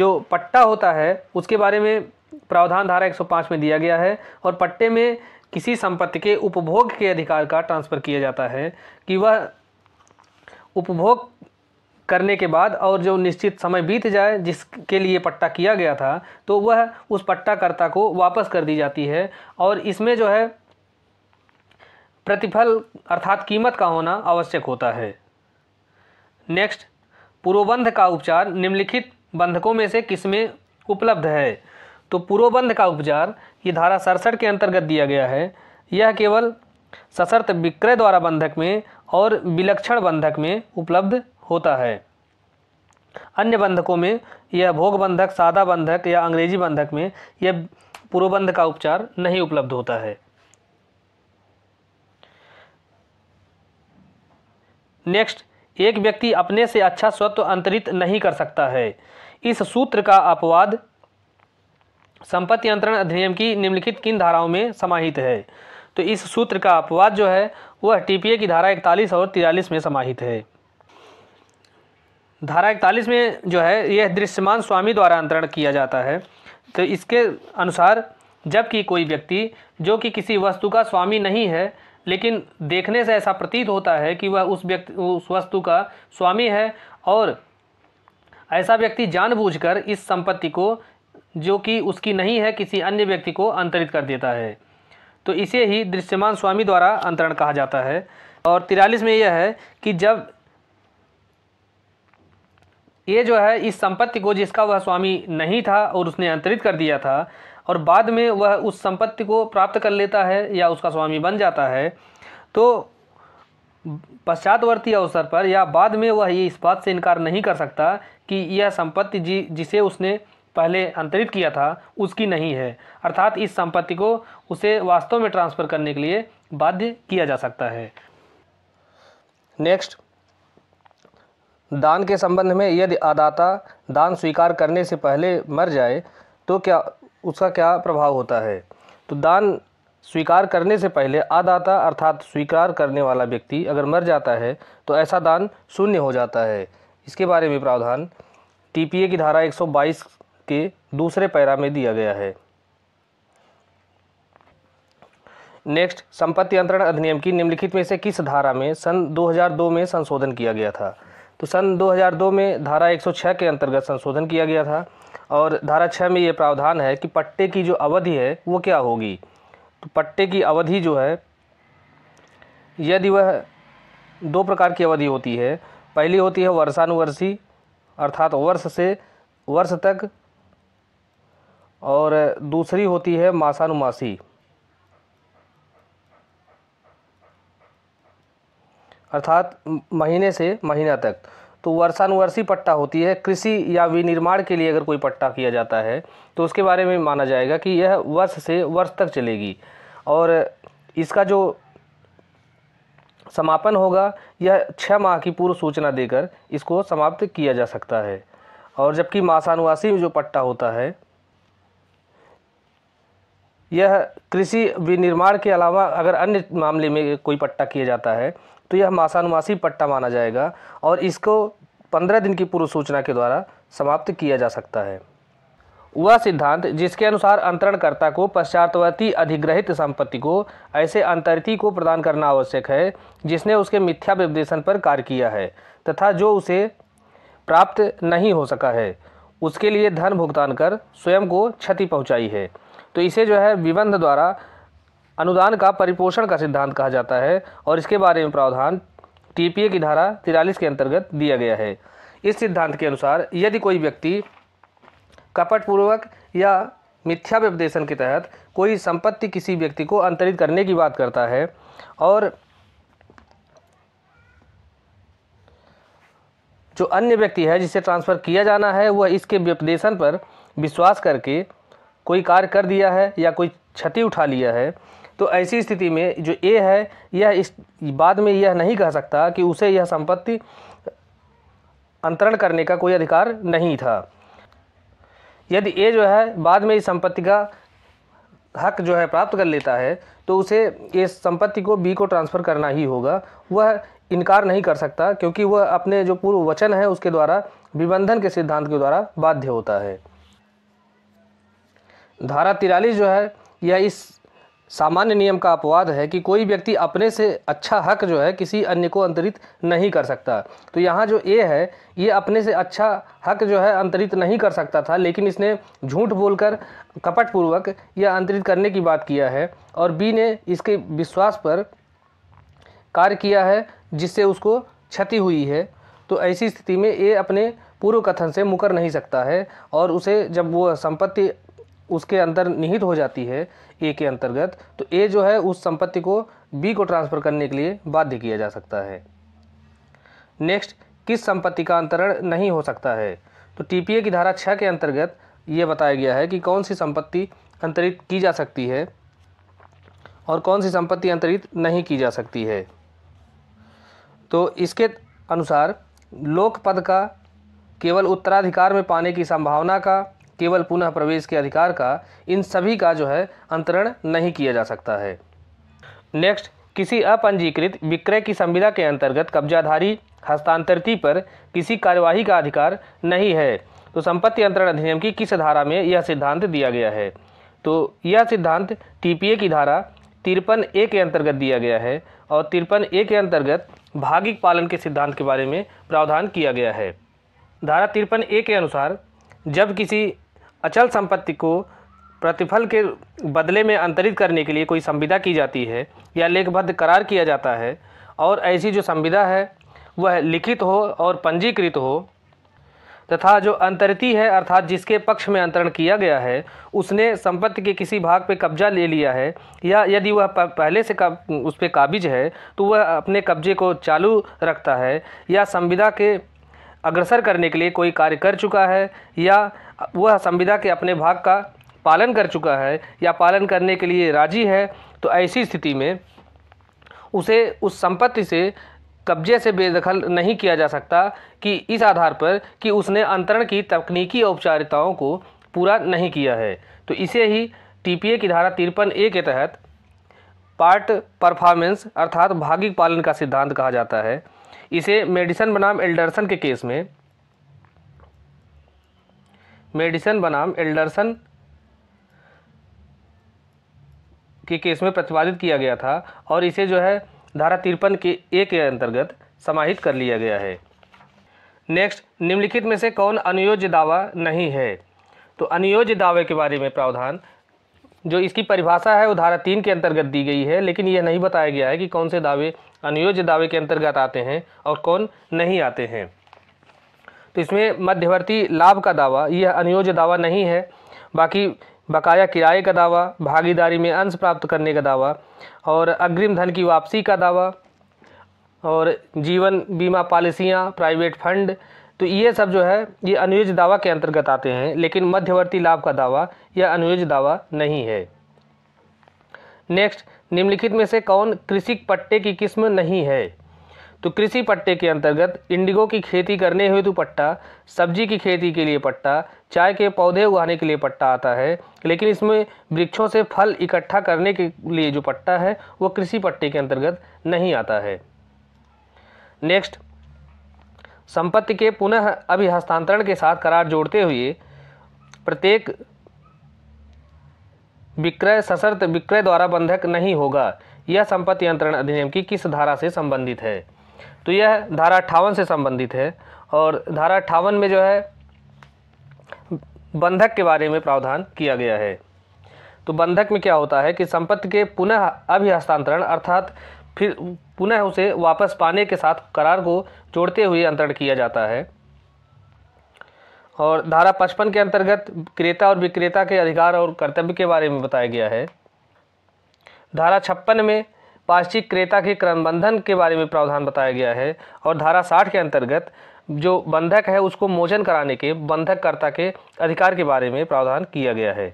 जो पट्टा होता है उसके बारे में प्रावधान धारा 105 में दिया गया है और पट्टे में किसी संपत्ति के उपभोग के अधिकार का ट्रांसफ़र किया जाता है कि वह उपभोग करने के बाद और जो निश्चित समय बीत जाए जिसके लिए पट्टा किया गया था तो वह उस पट्टाकर्ता को वापस कर दी जाती है और इसमें जो है प्रतिफल अर्थात कीमत का होना आवश्यक होता है नेक्स्ट पूर्वबंध का उपचार निम्नलिखित बंधकों में से किसमें उपलब्ध है तो पूर्वबंध का उपचार ये धारा सड़सठ के अंतर्गत दिया गया है यह केवल सशर्त विक्रय द्वारा बंधक में और विलक्षण बंधक में उपलब्ध होता है अन्य बंधकों में यह भोग बंधक सादा बंधक या अंग्रेजी बंधक में यह पूर्वबंध का उपचार नहीं उपलब्ध होता है नेक्स्ट एक व्यक्ति अपने से अच्छा स्वत्व अंतरित नहीं कर सकता है इस सूत्र का अपवाद संपत्ति अंतरण अधिनियम की निम्नलिखित किन धाराओं में समाहित है तो इस सूत्र का अपवाद जो है वह टीपीए की धारा इकतालीस और तिरालीस में समाहित है धारा इकतालीस में जो है यह दृश्यमान स्वामी द्वारा अंतरण किया जाता है तो इसके अनुसार जबकि कोई व्यक्ति जो कि किसी वस्तु का स्वामी नहीं है लेकिन देखने से ऐसा प्रतीत होता है कि वह उस व्यक्ति उस वस्तु का स्वामी है और ऐसा व्यक्ति जानबूझकर इस संपत्ति को जो कि उसकी नहीं है किसी अन्य व्यक्ति को अंतरित कर देता है तो इसे ही दृश्यमान स्वामी द्वारा अंतरण कहा जाता है और तिरालीस में यह है कि जब ये जो है इस संपत्ति को जिसका वह स्वामी नहीं था और उसने अंतरित कर दिया था और बाद में वह उस संपत्ति को प्राप्त कर लेता है या उसका स्वामी बन जाता है तो पश्चातवर्ती अवसर पर या बाद में वह ये इस बात से इनकार नहीं कर सकता कि यह संपत्ति जी जिसे उसने पहले अंतरित किया था उसकी नहीं है अर्थात इस संपत्ति को उसे वास्तव में ट्रांसफ़र करने के लिए बाध्य किया जा सकता है नेक्स्ट दान के संबंध में यदि आदाता दान स्वीकार करने से पहले मर जाए तो क्या उसका क्या प्रभाव होता है तो दान स्वीकार करने से पहले आदाता अर्थात स्वीकार करने वाला व्यक्ति अगर मर जाता है तो ऐसा दान शून्य हो जाता है इसके बारे में प्रावधान टीपीए की धारा 122 के दूसरे पैरा में दिया गया है नेक्स्ट संपत्ति अंतरण अधिनियम की निम्नलिखित में से किस धारा में सन 2002 में संशोधन किया गया था तो सन 2002 में धारा 106 के अंतर्गत संशोधन किया गया था और धारा 6 में ये प्रावधान है कि पट्टे की जो अवधि है वो क्या होगी तो पट्टे की अवधि जो है यदि वह दो प्रकार की अवधि होती है पहली होती है वर्षानुवर्षी अर्थात वर्ष से वर्ष तक और दूसरी होती है मासानुमासी अर्थात महीने से महीना तक तो वर्षानुवर्षी पट्टा होती है कृषि या विनिर्माण के लिए अगर कोई पट्टा किया जाता है तो उसके बारे में माना जाएगा कि यह वर्ष से वर्ष तक चलेगी और इसका जो समापन होगा यह छः माह की पूर्व सूचना देकर इसको समाप्त किया जा सकता है और जबकि मासानुवासी जो पट्टा होता है यह कृषि विनिर्माण के अलावा अगर अन्य मामले में कोई पट्टा किया जाता है तो यह मासानुमासी पट्टा माना जाएगा और इसको पंद्रह दिन की पूर्व सूचना के द्वारा समाप्त किया जा सकता है वह सिद्धांत जिसके अनुसार अंतरणकर्ता को पश्चातवर्ती अधिग्रहित संपत्ति को ऐसे अंतरिति को प्रदान करना आवश्यक है जिसने उसके मिथ्या विपदेशन पर कार्य किया है तथा जो उसे प्राप्त नहीं हो सका है उसके लिए धन भुगतान कर स्वयं को क्षति पहुंचाई है तो इसे जो है विबंध द्वारा अनुदान का परिपोषण का सिद्धांत कहा जाता है और इसके बारे में प्रावधान टीपीए की धारा तिरालीस के अंतर्गत दिया गया है इस सिद्धांत के अनुसार यदि कोई व्यक्ति कपटपूर्वक या मिथ्या व्यपदेशन के तहत कोई संपत्ति किसी व्यक्ति को अंतरित करने की बात करता है और जो अन्य व्यक्ति है जिसे ट्रांसफ़र किया जाना है वह इसके व्यपदेशन पर विश्वास करके कोई कार्य कर दिया है या कोई क्षति उठा लिया है तो ऐसी स्थिति में जो ए है यह इस बाद में यह नहीं कह सकता कि उसे यह संपत्ति अंतरण करने का कोई अधिकार नहीं था यदि ए जो है बाद में इस संपत्ति का हक जो है प्राप्त कर लेता है तो उसे इस संपत्ति को बी को ट्रांसफ़र करना ही होगा वह इनकार नहीं कर सकता क्योंकि वह अपने जो पूर्व वचन है उसके द्वारा विबंधन के सिद्धांत के द्वारा बाध्य होता है धारा तिरालीस जो है यह इस सामान्य नियम का अपवाद है कि कोई व्यक्ति अपने से अच्छा हक जो है किसी अन्य को अंतरित नहीं कर सकता तो यहाँ जो ए है ये अपने से अच्छा हक जो है अंतरित नहीं कर सकता था लेकिन इसने झूठ बोलकर कपटपूर्वक यह अंतरित करने की बात किया है और बी ने इसके विश्वास पर कार्य किया है जिससे उसको क्षति हुई है तो ऐसी स्थिति में ए अपने पूर्व कथन से मुकर नहीं सकता है और उसे जब वो संपत्ति उसके अंदर निहित हो जाती है ए के अंतर्गत तो ए जो है उस संपत्ति को बी को ट्रांसफ़र करने के लिए बाध्य किया जा सकता है नेक्स्ट किस संपत्ति का अंतरण नहीं हो सकता है तो टीपीए की धारा छः के अंतर्गत ये बताया गया है कि कौन सी संपत्ति अंतरित की जा सकती है और कौन सी संपत्ति अंतरित नहीं की जा सकती है तो इसके अनुसार लोक पद का केवल उत्तराधिकार में पाने की संभावना का केवल पुनः प्रवेश के अधिकार का इन सभी का जो है अंतरण नहीं किया जा सकता है नेक्स्ट किसी अपंजीकृत विक्रय की संविदा के अंतर्गत कब्जाधारी हस्तांतरित पर किसी कार्यवाही का अधिकार नहीं है तो संपत्ति अंतरण अधिनियम की किस धारा में यह सिद्धांत दिया गया है तो यह सिद्धांत टीपीए की धारा तिरपन ए के अंतर्गत दिया गया है और तिरपन ए के अंतर्गत भागिक पालन के सिद्धांत के बारे में प्रावधान किया गया है धारा तिरपन ए के अनुसार जब किसी अचल संपत्ति को प्रतिफल के बदले में अंतरित करने के लिए कोई संविदा की जाती है या लेखबद्ध करार किया जाता है और ऐसी जो संविदा है वह लिखित हो और पंजीकृत हो तथा जो अंतरिति है अर्थात जिसके पक्ष में अंतरण किया गया है उसने संपत्ति के किसी भाग पर कब्जा ले लिया है या यदि वह पहले से कब उस पर काबिज है तो वह अपने कब्जे को चालू रखता है या संविदा के अग्रसर करने के लिए कोई कार्य कर चुका है या वह संविदा के अपने भाग का पालन कर चुका है या पालन करने के लिए राजी है तो ऐसी स्थिति में उसे उस संपत्ति से कब्जे से बेदखल नहीं किया जा सकता कि इस आधार पर कि उसने अंतरण की तकनीकी औपचारिकताओं को पूरा नहीं किया है तो इसे ही टीपीए की धारा तिरपन ए के तहत पार्ट परफॉर्मेंस अर्थात भागी पालन का सिद्धांत कहा जाता है इसे मेडिसन बनाम एल्डरसन के केस में मेडिसन बनाम एल्डरसन के केस में प्रतिपादित किया गया था और इसे जो है धारा तिरपन के ए के अंतर्गत समाहित कर लिया गया है नेक्स्ट निम्नलिखित में से कौन अनुयोज्य दावा नहीं है तो अनुयोज्य दावे के बारे में प्रावधान जो इसकी परिभाषा है वो धारा तीन के अंतर्गत दी गई है लेकिन यह नहीं बताया गया है कि कौन से दावे अनुयोज्य दावे के अंतर्गत आते हैं और कौन नहीं आते हैं तो इसमें मध्यवर्ती लाभ का दावा यह अनियोज्य दावा नहीं है बाकी बकाया किराए का दावा भागीदारी में अंश प्राप्त करने का दावा और अग्रिम धन की वापसी का दावा और जीवन बीमा पॉलिसियाँ प्राइवेट फंड तो ये सब जो है ये अनुयोज दावा के अंतर्गत आते हैं लेकिन मध्यवर्ती लाभ का दावा यह अनुयोज दावा नहीं है नेक्स्ट निम्नलिखित में से कौन कृषि पट्टे की किस्म नहीं है तो कृषि पट्टे के अंतर्गत इंडिगो की खेती करने हेतु पट्टा सब्जी की खेती के लिए पट्टा चाय के पौधे उगाने के लिए पट्टा आता है लेकिन इसमें वृक्षों से फल इकट्ठा करने के लिए जो पट्टा है वो कृषि पट्टे के अंतर्गत नहीं आता है नेक्स्ट संपत्ति के पुनः अभी हस्तांतरण के साथ करार जोड़ते हुए प्रत्येक विक्रय सशर्त विक्रय द्वारा बंधक नहीं होगा यह संपत्ति अंतरण अधिनियम की किस धारा से संबंधित है तो यह धारा अट्ठावन से संबंधित है और धारा अट्ठावन में जो है बंधक के बारे में प्रावधान किया गया है तो बंधक में क्या होता है कि संपत्ति के पुनः हस्तांतरण अर्थात फिर पुनः उसे वापस पाने के साथ करार को जोड़ते हुए अंतरण किया जाता है और धारा पचपन के अंतर्गत क्रेता और विक्रेता के अधिकार और कर्तव्य के बारे में बताया गया है धारा छप्पन में पार्षिक क्रेता के क्रमबंधन के बारे में प्रावधान बताया गया है और धारा साठ के अंतर्गत जो बंधक है उसको मोचन कराने के बंधककर्ता के अधिकार के बारे में प्रावधान किया गया है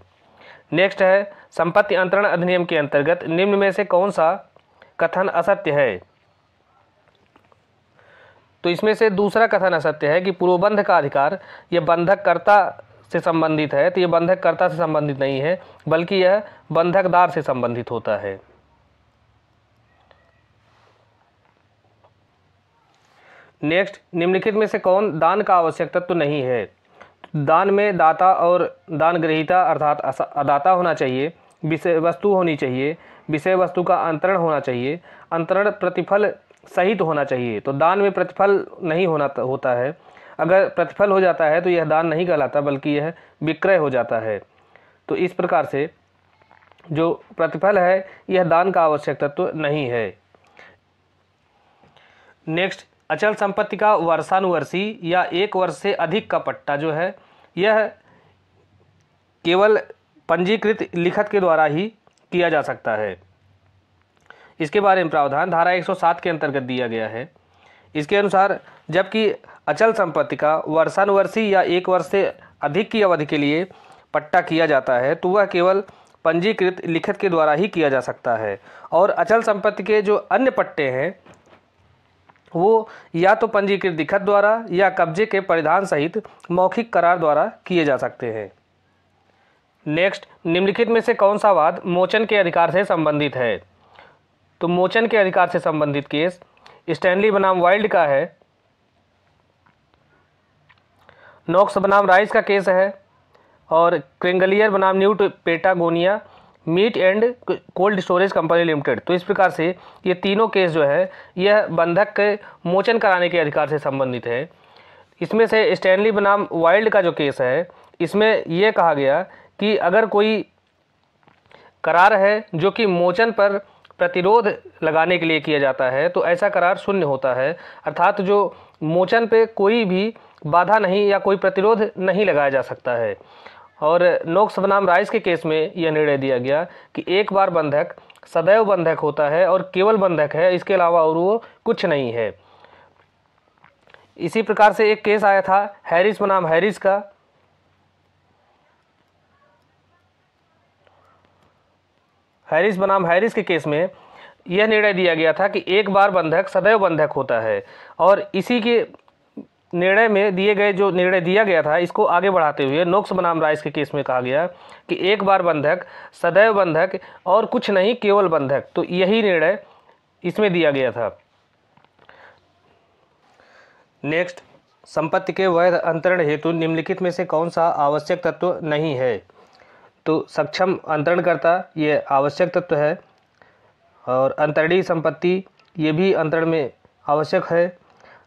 नेक्स्ट है संपत्ति अंतरण अधिनियम के अंतर्गत निम्न में से कौन सा कथन असत्य है तो इसमें से दूसरा कथन असत्य है कि पूर्वबंध का अधिकार यह बंधककर्ता से संबंधित है तो यह बंधककर्ता से संबंधित नहीं है बल्कि यह बंधकदार से संबंधित होता है नेक्स्ट निम्नलिखित में से कौन दान का आवश्यक तत्व नहीं है दान में दाता और दान ग्रहिता अर्थात अदाता होना चाहिए विषय वस्तु होनी चाहिए विषय वस्तु का अंतरण होना चाहिए अंतरण प्रतिफल सहित तो होना चाहिए तो दान में प्रतिफल नहीं होना होता है अगर प्रतिफल हो जाता है तो यह दान नहीं कहलाता बल्कि यह विक्रय हो जाता है तो इस प्रकार से जो प्रतिफल है यह दान का आवश्यक तत्व तो नहीं है नेक्स्ट अचल संपत्ति का वर्षानुवर्षी या एक वर्ष से अधिक का पट्टा जो है यह केवल पंजीकृत लिखत के द्वारा ही किया जा सकता है इसके बारे में प्रावधान धारा 107 के अंतर्गत दिया गया है इसके अनुसार जबकि अचल संपत्ति का वर्षानुवर्षी या एक वर्ष से अधिक की अवधि के लिए पट्टा किया जाता है तो वह केवल पंजीकृत लिखित के द्वारा ही किया जा सकता है और अचल संपत्ति के जो अन्य पट्टे हैं वो या तो पंजीकृत दिखत द्वारा या कब्जे के परिधान सहित मौखिक करार द्वारा किए जा सकते हैं नेक्स्ट निम्नलिखित में से कौन सा वाद मोचन के अधिकार से संबंधित है तो मोचन के अधिकार से संबंधित केस स्टैनली बनाम वाइल्ड का है नॉक्स बनाम राइस का केस है और क्रेंगलियर बनाम New Patagonia meat and cold storage company limited तो इस प्रकार से ये तीनों केस जो है यह बंधक के मोचन कराने के अधिकार से संबंधित है इसमें से स्टैनली बनाम वाइल्ड का जो केस है इसमें यह कहा गया कि अगर कोई करार है जो कि मोचन पर प्रतिरोध लगाने के लिए किया जाता है तो ऐसा करार शून्य होता है अर्थात जो मोचन पे कोई भी बाधा नहीं या कोई प्रतिरोध नहीं लगाया जा सकता है और नोक सदनाम राइस के केस में यह निर्णय दिया गया कि एक बार बंधक सदैव बंधक होता है और केवल बंधक है इसके अलावा और वो कुछ नहीं है इसी प्रकार से एक केस आया था हैरिस बनाम हैरिस का हैरिस बनाम हैरिस के केस में यह निर्णय दिया गया था कि एक बार बंधक सदैव बंधक होता है और इसी के निर्णय में दिए गए जो निर्णय दिया गया था इसको आगे बढ़ाते हुए नोक्स बनाम राइस के केस में कहा गया कि एक बार बंधक सदैव बंधक और कुछ नहीं केवल बंधक तो यही निर्णय इसमें दिया गया था नेक्स्ट संपत्ति के वैध अंतरण हेतु निम्नलिखित में से कौन सा आवश्यक तत्व नहीं है तो सक्षम अंतरणकर्ता ये आवश्यक तत्व है और अंतरणीय संपत्ति ये भी अंतरण में आवश्यक है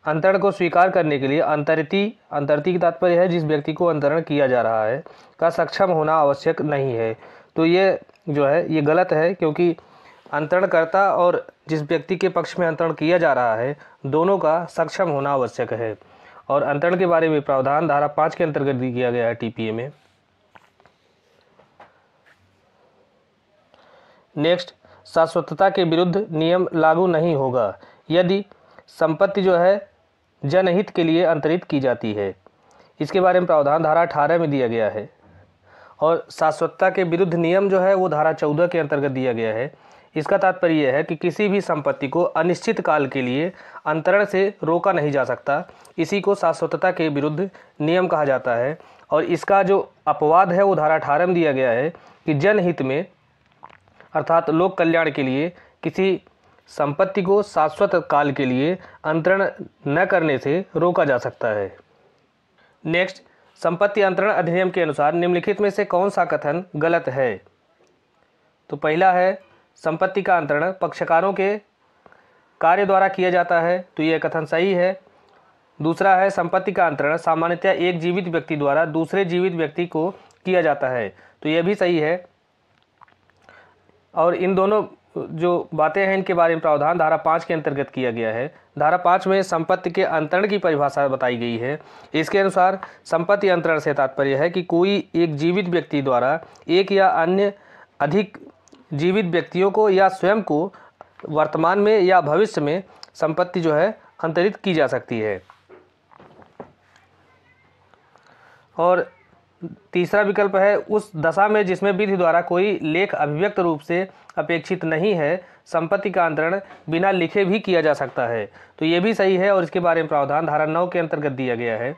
अंतरण को स्वीकार करने के लिए अंतरिति अंतरती की तात्पर्य है जिस व्यक्ति को अंतरण किया जा रहा है का सक्षम होना आवश्यक नहीं है तो ये जो है ये गलत है क्योंकि अंतरणकर्ता और जिस व्यक्ति के पक्ष में अंतरण किया जा रहा है दोनों का सक्षम होना आवश्यक है और अंतरण के बारे में प्रावधान धारा पाँच के अंतर्गत किया गया है टी में नेक्स्ट शाश्वतता के विरुद्ध नियम लागू नहीं होगा यदि संपत्ति जो है जनहित के लिए अंतरित की जाती है इसके बारे में प्रावधान धारा अठारह में दिया गया है और शाश्वतता के विरुद्ध नियम जो है वो धारा चौदह के अंतर्गत दिया गया है इसका तात्पर्य यह है कि किसी भी संपत्ति को अनिश्चित काल के लिए अंतरण से रोका नहीं जा सकता इसी को शाश्वतता के विरुद्ध नियम कहा जाता है और इसका जो अपवाद है वो धारा अठारह में दिया गया है कि जनहित में अर्थात लोक कल्याण के लिए किसी संपत्ति को शाश्वत काल के लिए अंतरण न करने से रोका जा सकता है नेक्स्ट संपत्ति अंतरण अधिनियम के अनुसार निम्नलिखित में से कौन सा कथन गलत है तो पहला है संपत्ति का अंतरण पक्षकारों के कार्य द्वारा किया जाता है तो यह कथन सही है दूसरा है संपत्ति का अंतरण सामान्यतया एक जीवित व्यक्ति द्वारा दूसरे जीवित व्यक्ति को किया जाता है तो यह भी सही है और इन दोनों जो बातें हैं इनके बारे में प्रावधान धारा पाँच के अंतर्गत किया गया है धारा पाँच में संपत्ति के अंतरण की परिभाषा बताई गई है इसके अनुसार संपत्ति अंतरण से तात्पर्य है कि कोई एक जीवित व्यक्ति द्वारा एक या अन्य अधिक जीवित व्यक्तियों को या स्वयं को वर्तमान में या भविष्य में संपत्ति जो है अंतरित की जा सकती है और तीसरा विकल्प है उस दशा में जिसमें विधि द्वारा कोई लेख अभिव्यक्त रूप से अपेक्षित नहीं है संपत्ति का अंतरण बिना लिखे भी किया जा सकता है तो ये भी सही है और इसके बारे में प्रावधान धारा नौ के अंतर्गत दिया गया है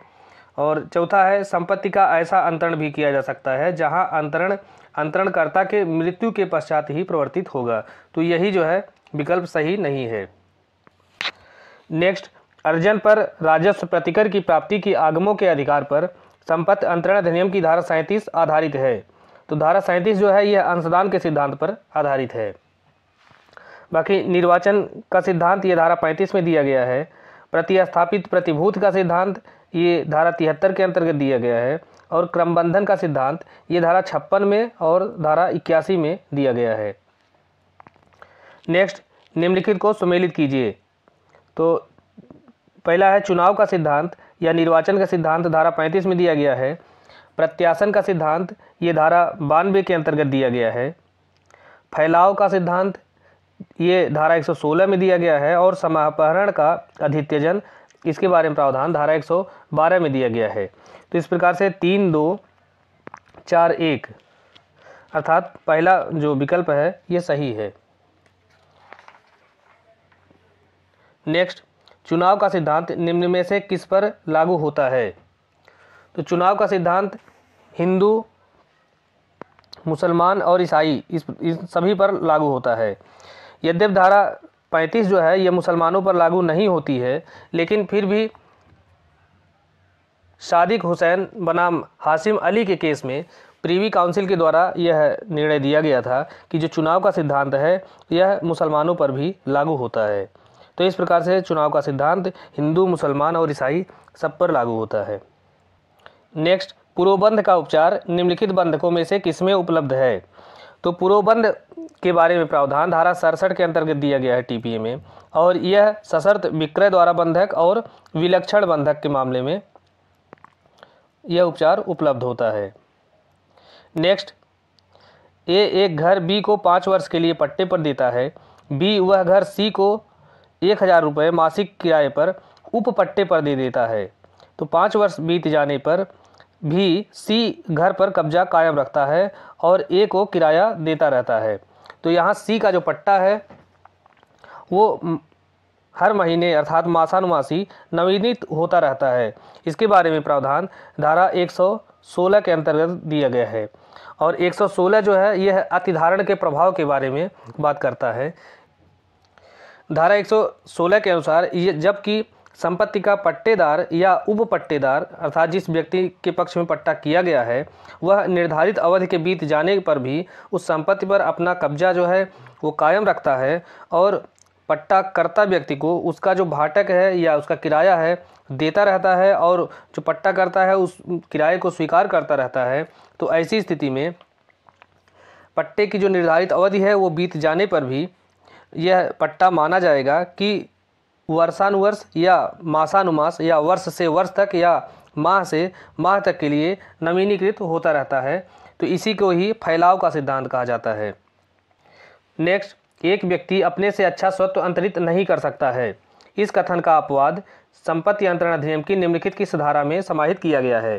और चौथा है संपत्ति का ऐसा अंतरण भी किया जा सकता है जहाँ अंतरण अंतरणकर्ता के मृत्यु के पश्चात ही प्रवर्तित होगा तो यही जो है विकल्प सही नहीं है नेक्स्ट अर्जन पर राजस्व प्रतिकर की प्राप्ति की आगमों के अधिकार पर संपत्ति अंतरण अधिनियम की धारा सैंतीस आधारित है तो धारा सैंतीस जो है यह अंशदान के सिद्धांत पर आधारित है बाकी निर्वाचन का सिद्धांत ये धारा पैंतीस में दिया गया है प्रतिस्थापित प्रतिभूत का सिद्धांत ये धारा तिहत्तर के अंतर्गत दिया गया है और क्रमबंधन का सिद्धांत ये धारा छप्पन में और धारा इक्यासी में दिया गया है नेक्स्ट निम्नलिखित को सुमेलित कीजिए तो पहला है चुनाव का सिद्धांत या निर्वाचन का सिद्धांत धारा पैंतीस में दिया गया है प्रत्याशन का सिद्धांत ये धारा बानवे के अंतर्गत दिया गया है फैलाव का सिद्धांत ये धारा 116 में दिया गया है और समापहरण का अधित्यजन इसके बारे में प्रावधान धारा 112 में दिया गया है तो इस प्रकार से तीन दो चार एक अर्थात पहला जो विकल्प है ये सही है नेक्स्ट चुनाव का सिद्धांत निम्न में से किस पर लागू होता है तो चुनाव का सिद्धांत हिंदू मुसलमान और ईसाई इस सभी पर लागू होता है यद्यप धारा पैंतीस जो है यह मुसलमानों पर लागू नहीं होती है लेकिन फिर भी सादिक हुसैन बनाम हासिम अली के केस में प्रीवी काउंसिल के द्वारा यह निर्णय दिया गया था कि जो चुनाव का सिद्धांत है यह मुसलमानों पर भी लागू होता है तो इस प्रकार से चुनाव का सिद्धांत हिंदू मुसलमान और ईसाई सब पर लागू होता है नेक्स्ट पूर्वबंध का उपचार निम्नलिखित बंधकों में से किसमें उपलब्ध है तो पूर्वबंध के बारे में प्रावधान धारा सड़सठ के अंतर्गत दिया गया है टीपीए में और यह सशर्त विक्रय द्वारा बंधक और विलक्षण बंधक के मामले में यह उपचार उपलब्ध होता है नेक्स्ट ए एक घर बी को पाँच वर्ष के लिए पट्टे पर देता है बी वह घर सी को एक हज़ार रुपये मासिक किराए पर उप पट्टे पर दे देता है तो पाँच वर्ष बीत जाने पर भी सी घर पर कब्जा कायम रखता है और ए को किराया देता रहता है तो यहाँ सी का जो पट्टा है वो हर महीने अर्थात मासानुमासी नवीनित होता रहता है इसके बारे में प्रावधान धारा 116 के अंतर्गत दिया गया है और 116 जो है यह अतिधारण के प्रभाव के बारे में बात करता है धारा 116 के अनुसार ये जबकि संपत्ति का पट्टेदार या उप पट्टेदार अर्थात जिस व्यक्ति के पक्ष में पट्टा किया गया है वह निर्धारित अवधि के बीत जाने पर भी उस संपत्ति पर अपना कब्जा जो है वो कायम रखता है और पट्टा करता व्यक्ति को उसका जो भाटक है या उसका किराया है देता रहता है और जो पट्टा करता है उस किराए को स्वीकार करता रहता है तो ऐसी स्थिति में पट्टे की जो निर्धारित अवधि है वो बीत जाने पर भी यह पट्टा माना जाएगा कि वर्षानुवर्ष या मासानुमास या वर्ष से वर्ष तक या माह से माह तक के लिए नवीनीकृत होता रहता है तो इसी को ही फैलाव का सिद्धांत कहा जाता है नेक्स्ट एक व्यक्ति अपने से अच्छा स्वत्व अंतरित नहीं कर सकता है इस कथन का अपवाद संपत्ति अंतरण अधिनियम की निम्नलिखित किस धारा में समाहित किया गया है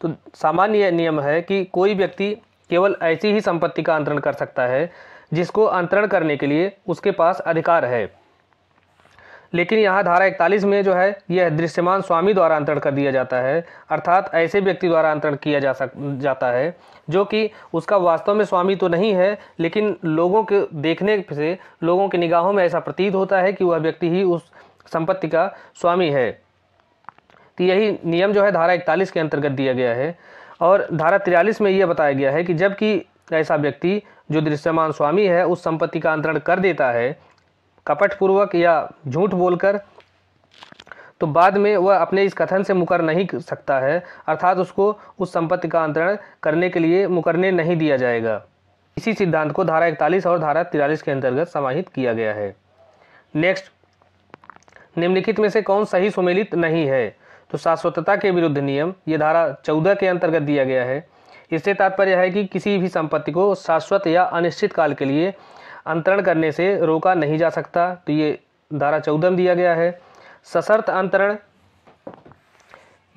तो सामान्य नियम है कि कोई व्यक्ति केवल ऐसी ही संपत्ति का अंतरण कर सकता है जिसको अंतरण करने के लिए उसके पास अधिकार है लेकिन यहाँ धारा इकतालीस में जो है यह दृश्यमान स्वामी द्वारा अंतरण कर दिया जाता है अर्थात ऐसे व्यक्ति द्वारा अंतरण किया जा सक जाता है जो कि उसका वास्तव में स्वामी तो नहीं है लेकिन लोगों के देखने से लोगों की निगाहों में ऐसा प्रतीत होता है कि वह व्यक्ति ही उस संपत्ति का स्वामी है तो यही नियम जो है धारा इकतालीस के अंतर्गत दिया गया है और धारा तिरालीस में यह बताया गया है कि जबकि ऐसा व्यक्ति जो दृश्यमान स्वामी है उस संपत्ति का अंतरण कर देता है कपटपूर्वक या झूठ बोलकर तो बाद में वह अपने इस कथन से मुकर नहीं सकता है अर्थात उसको उस संपत्ति का अंतरण करने के लिए मुकरने नहीं दिया जाएगा इसी सिद्धांत को धारा इकतालीस और धारा तिरालीस के अंतर्गत समाहित किया गया है नेक्स्ट निम्नलिखित में से कौन सही सुमेलित नहीं है तो शाश्वतता के विरुद्ध नियम ये धारा चौदह के अंतर्गत दिया गया है इससे तात्पर्य है कि किसी भी संपत्ति को शाश्वत या अनिश्चित काल के लिए अंतरण करने से रोका नहीं जा सकता तो ये धारा चौदह में दिया गया है सशर्त अंतरण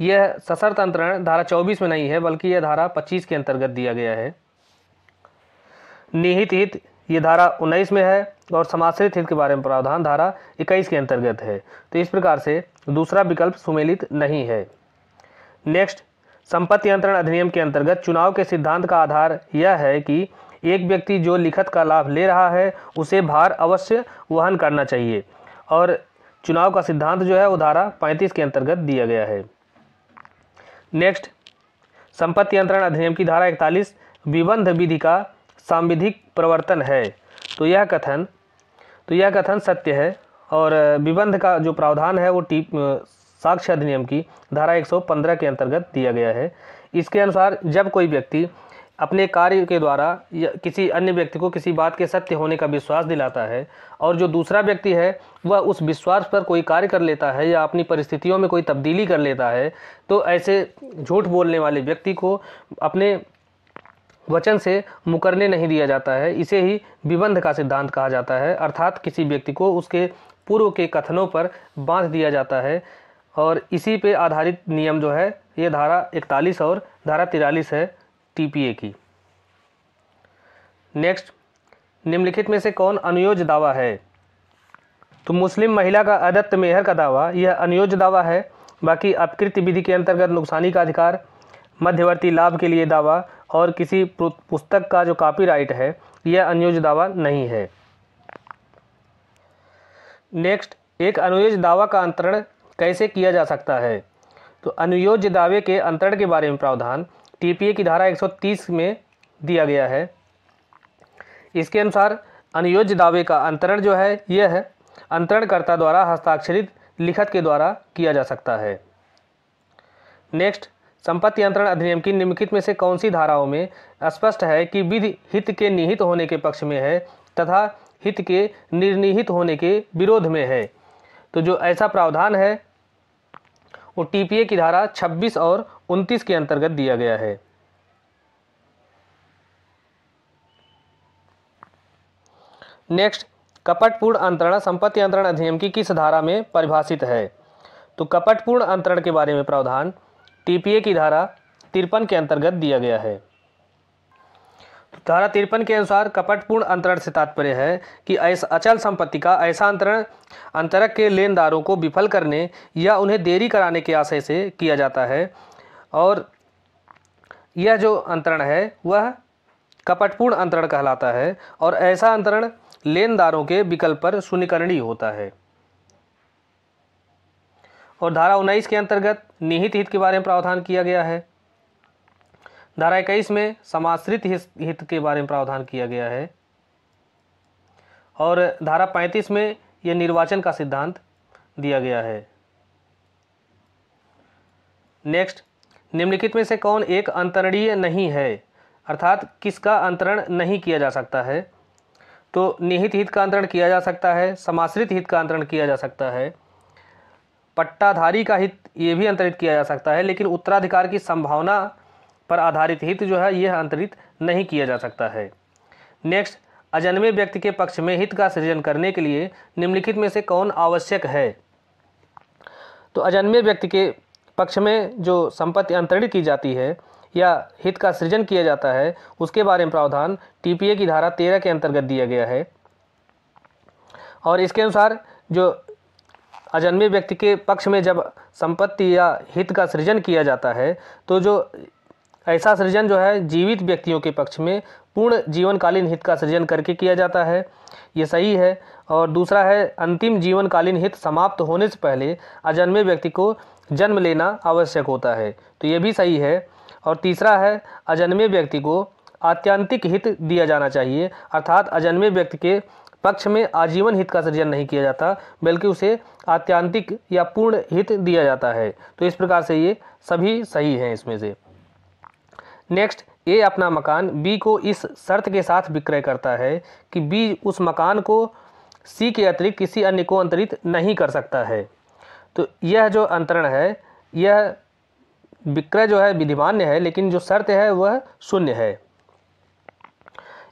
यह सशर्त अंतरण धारा चौबीस में नहीं है बल्कि यह धारा पच्चीस के अंतर्गत दिया गया है निहित हित यह धारा उन्नीस में है और समाश्रित हित के बारे में प्रावधान धारा इक्कीस के अंतर्गत है तो इस प्रकार से दूसरा विकल्प सुमेलित नहीं है नेक्स्ट संपत्ति अंतरण अधिनियम के अंतर्गत चुनाव के सिद्धांत का आधार यह है कि एक व्यक्ति जो लिखत का लाभ ले रहा है उसे भार अवश्य वहन करना चाहिए और चुनाव का सिद्धांत जो है वो धारा पैंतीस के अंतर्गत दिया गया है नेक्स्ट संपत्ति अंतरण अधिनियम की धारा इकतालीस विबंध विधि का सांविधिक प्रवर्तन है तो यह कथन तो यह कथन सत्य है और विबंध का जो प्रावधान है वो टी साक्ष्य अधिनियम की धारा 115 के अंतर्गत दिया गया है इसके अनुसार जब कोई व्यक्ति अपने कार्य के द्वारा या किसी अन्य व्यक्ति को किसी बात के सत्य होने का विश्वास दिलाता है और जो दूसरा व्यक्ति है वह उस विश्वास पर कोई कार्य कर लेता है या अपनी परिस्थितियों में कोई तब्दीली कर लेता है तो ऐसे झूठ बोलने वाले व्यक्ति को अपने वचन से मुकरने नहीं दिया जाता है इसे ही विबंध का सिद्धांत कहा जाता है अर्थात किसी व्यक्ति को उसके पूर्व के कथनों पर बांध दिया जाता है और इसी पे आधारित नियम जो है ये धारा इकतालीस और धारा तिरालीस है टीपीए की नेक्स्ट निम्नलिखित में से कौन अनुयोज दावा है तो मुस्लिम महिला का अदत्त मेहर का दावा यह अनुयोज दावा है बाकी अपकृति विधि के अंतर्गत नुकसानी का अधिकार मध्यवर्ती लाभ के लिए दावा और किसी पुस्तक का जो कॉपीराइट है यह अनुयोज दावा नहीं है नेक्स्ट एक अनुयोज दावा का अंतरण कैसे किया जा सकता है तो अनुयोज्य दावे के अंतरण के बारे में प्रावधान टीपीए की धारा 130 में दिया गया है इसके अनुसार अनुयोज्य दावे का अंतरण जो है यह है अंतरणकर्ता द्वारा हस्ताक्षरित लिखत के द्वारा किया जा सकता है नेक्स्ट संपत्ति अंतरण अधिनियम की निम्नलिखित में से कौन सी धाराओं में स्पष्ट है कि विधि हित के निहित होने के पक्ष में है तथा हित के निर्निहित होने के विरोध में है तो जो ऐसा प्रावधान है वो टीपीए की धारा 26 और 29 के अंतर्गत दिया गया है नेक्स्ट कपटपूर्ण अंतरण संपत्ति अंतरण अधिनियम की किस धारा में परिभाषित है तो कपटपूर्ण अंतरण के बारे में प्रावधान टीपीए की धारा तिरपन के अंतर्गत दिया गया है धारा तिरपन के अनुसार कपटपूर्ण अंतरण से तात्पर्य है कि ऐसा अचल संपत्ति का ऐसा अंतरण अंतरक के लेनदारों को विफल करने या उन्हें देरी कराने के आशय से किया जाता है और यह जो अंतरण है वह कपटपूर्ण अंतरण कहलाता है और ऐसा अंतरण लेनदारों के विकल्प पर सुनिकरणीय होता है और धारा उन्नीस के अंतर्गत निहित हित के बारे में प्रावधान किया गया है धारा इक्कीस में समाश्रित हित के बारे में प्रावधान किया गया है और धारा पैंतीस में यह निर्वाचन का सिद्धांत दिया गया है नेक्स्ट निम्नलिखित में से कौन एक अंतरणीय नहीं है अर्थात किसका अंतरण नहीं किया जा सकता है तो निहित हित का अंतरण किया जा सकता है समाश्रित हित का अंतरण किया जा सकता है पट्टाधारी का हित ये भी अंतरित किया जा सकता है लेकिन उत्तराधिकार की संभावना पर आधारित हित जो है यह अंतरित नहीं किया जा सकता है नेक्स्ट अजन्मे व्यक्ति के पक्ष में हित का सृजन करने के लिए निम्नलिखित में से कौन आवश्यक है तो अजन्मे व्यक्ति के पक्ष में जो संपत्ति अंतरित की जाती है या हित का सृजन किया जाता है उसके बारे में प्रावधान टीपीए की धारा तेरह के अंतर्गत दिया गया है और इसके अनुसार जो अजन्मे व्यक्ति के पक्ष में जब संपत्ति या हित का सृजन किया जाता है तो जो ऐसा सृजन जो है जीवित व्यक्तियों के पक्ष में पूर्ण जीवनकालीन हित का सृजन करके किया जाता है ये सही है और दूसरा है अंतिम जीवनकालीन हित समाप्त होने से पहले अजन्मे व्यक्ति को जन्म लेना आवश्यक होता है तो ये भी सही है और तीसरा है अजन्मे व्यक्ति को आत्यंतिक हित दिया जाना चाहिए अर्थात अजन्मे व्यक्ति के पक्ष में आजीवन हित का सृजन नहीं किया जाता बल्कि उसे आत्यंतिक या पूर्ण हित दिया जाता है तो इस प्रकार से ये सभी सही हैं इसमें से नेक्स्ट ए अपना मकान बी को इस शर्त के साथ विक्रय करता है कि बी उस मकान को सी के अतिरिक्त किसी अन्य को अंतरित नहीं कर सकता है तो यह जो अंतरण है यह विक्रय जो है विधिमान्य है लेकिन जो शर्त है वह शून्य है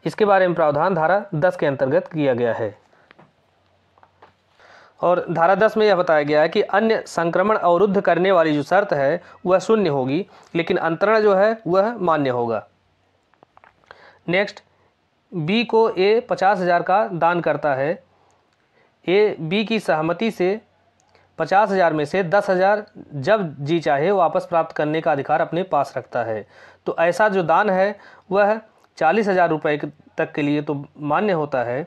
इसके बारे में प्रावधान धारा दस के अंतर्गत किया गया है और धारा दस में यह बताया गया है कि अन्य संक्रमण अवरुद्ध करने वाली जो शर्त है वह शून्य होगी लेकिन अंतरण जो है वह मान्य होगा नेक्स्ट बी को ए पचास हज़ार का दान करता है ए बी की सहमति से पचास हज़ार में से दस हज़ार जब जी चाहे वापस प्राप्त करने का अधिकार अपने पास रखता है तो ऐसा जो दान है वह चालीस हज़ार रुपये तक के लिए तो मान्य होता है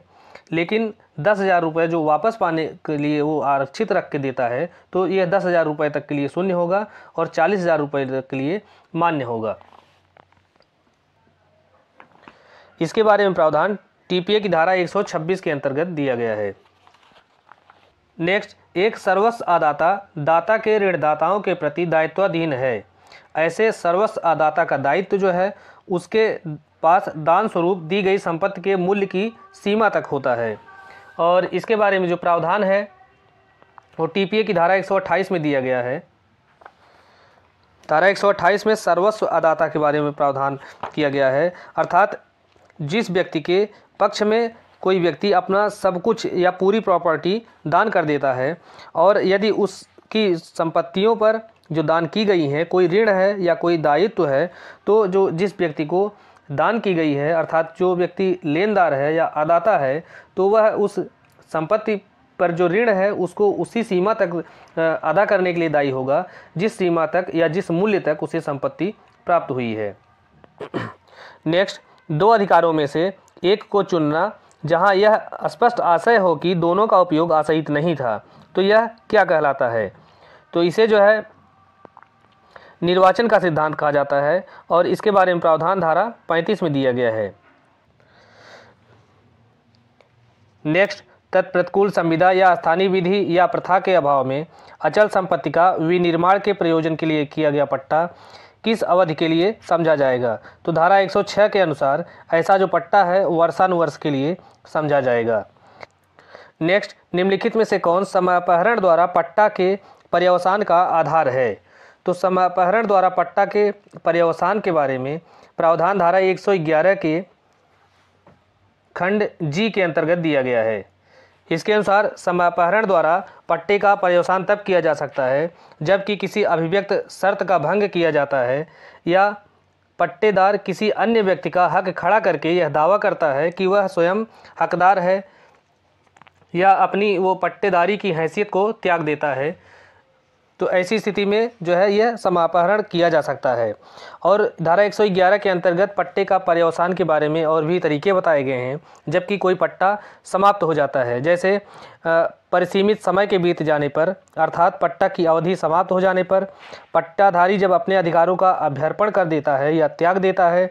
लेकिन दस हज़ार रुपये जो वापस पाने के लिए वो आरक्षित रख के देता है तो यह दस हज़ार रुपये तक के लिए शून्य होगा और चालीस हज़ार रुपये तक के लिए मान्य होगा इसके बारे में प्रावधान टीपीए की धारा 126 के अंतर्गत दिया गया है नेक्स्ट एक सर्वस्व आदाता दाता के ऋणदाताओं के प्रति दायित्वाधीन है ऐसे सर्वस्व आदाता का दायित्व जो है उसके पास दान स्वरूप दी गई संपत्ति के मूल्य की सीमा तक होता है और इसके बारे में जो प्रावधान है वो टीपीए की धारा 128 में दिया गया है धारा 128 में सर्वस्व अदाता के बारे में प्रावधान किया गया है अर्थात जिस व्यक्ति के पक्ष में कोई व्यक्ति अपना सब कुछ या पूरी प्रॉपर्टी दान कर देता है और यदि उसकी संपत्तियों पर जो दान की गई हैं कोई ऋण है या कोई दायित्व है तो जो जिस व्यक्ति को दान की गई है अर्थात जो व्यक्ति लेनदार है या अदाता है तो वह उस संपत्ति पर जो ऋण है उसको उसी सीमा तक अदा करने के लिए दायी होगा जिस सीमा तक या जिस मूल्य तक उसे संपत्ति प्राप्त हुई है नेक्स्ट दो अधिकारों में से एक को चुनना जहां यह स्पष्ट आशय हो कि दोनों का उपयोग आशयित नहीं था तो यह क्या कहलाता है तो इसे जो है निर्वाचन का सिद्धांत कहा जाता है और इसके बारे में प्रावधान धारा 35 में दिया गया है नेक्स्ट तत्प्रतिकूल संविदा या स्थानीय विधि या प्रथा के अभाव में अचल संपत्ति का विनिर्माण के प्रयोजन के लिए किया गया पट्टा किस अवधि के लिए समझा जाएगा तो धारा 106 के अनुसार ऐसा जो पट्टा है वर्षानुवर्ष के लिए समझा जाएगा नेक्स्ट निम्नलिखित में से कौन समापहरण द्वारा पट्टा के पर्यावसान का आधार है तो समापहरण द्वारा पट्टा के पर्यवसान के बारे में प्रावधान धारा 111 के खंड जी के अंतर्गत दिया गया है इसके अनुसार समापहरण द्वारा पट्टे का पर्यवसान तब किया जा सकता है जबकि किसी अभिव्यक्त शर्त का भंग किया जाता है या पट्टेदार किसी अन्य व्यक्ति का हक खड़ा करके यह दावा करता है कि वह स्वयं हकदार है या अपनी वो पट्टेदारी की हैसियत को त्याग देता है तो ऐसी स्थिति में जो है यह समापहरण किया जा सकता है और धारा 111 के अंतर्गत पट्टे का पर्यावसान के बारे में और भी तरीके बताए गए हैं जबकि कोई पट्टा समाप्त हो जाता है जैसे परिसीमित समय के बीत जाने पर अर्थात पट्टा की अवधि समाप्त हो जाने पर पट्टाधारी जब अपने अधिकारों का अभ्यर्पण कर देता है या त्याग देता है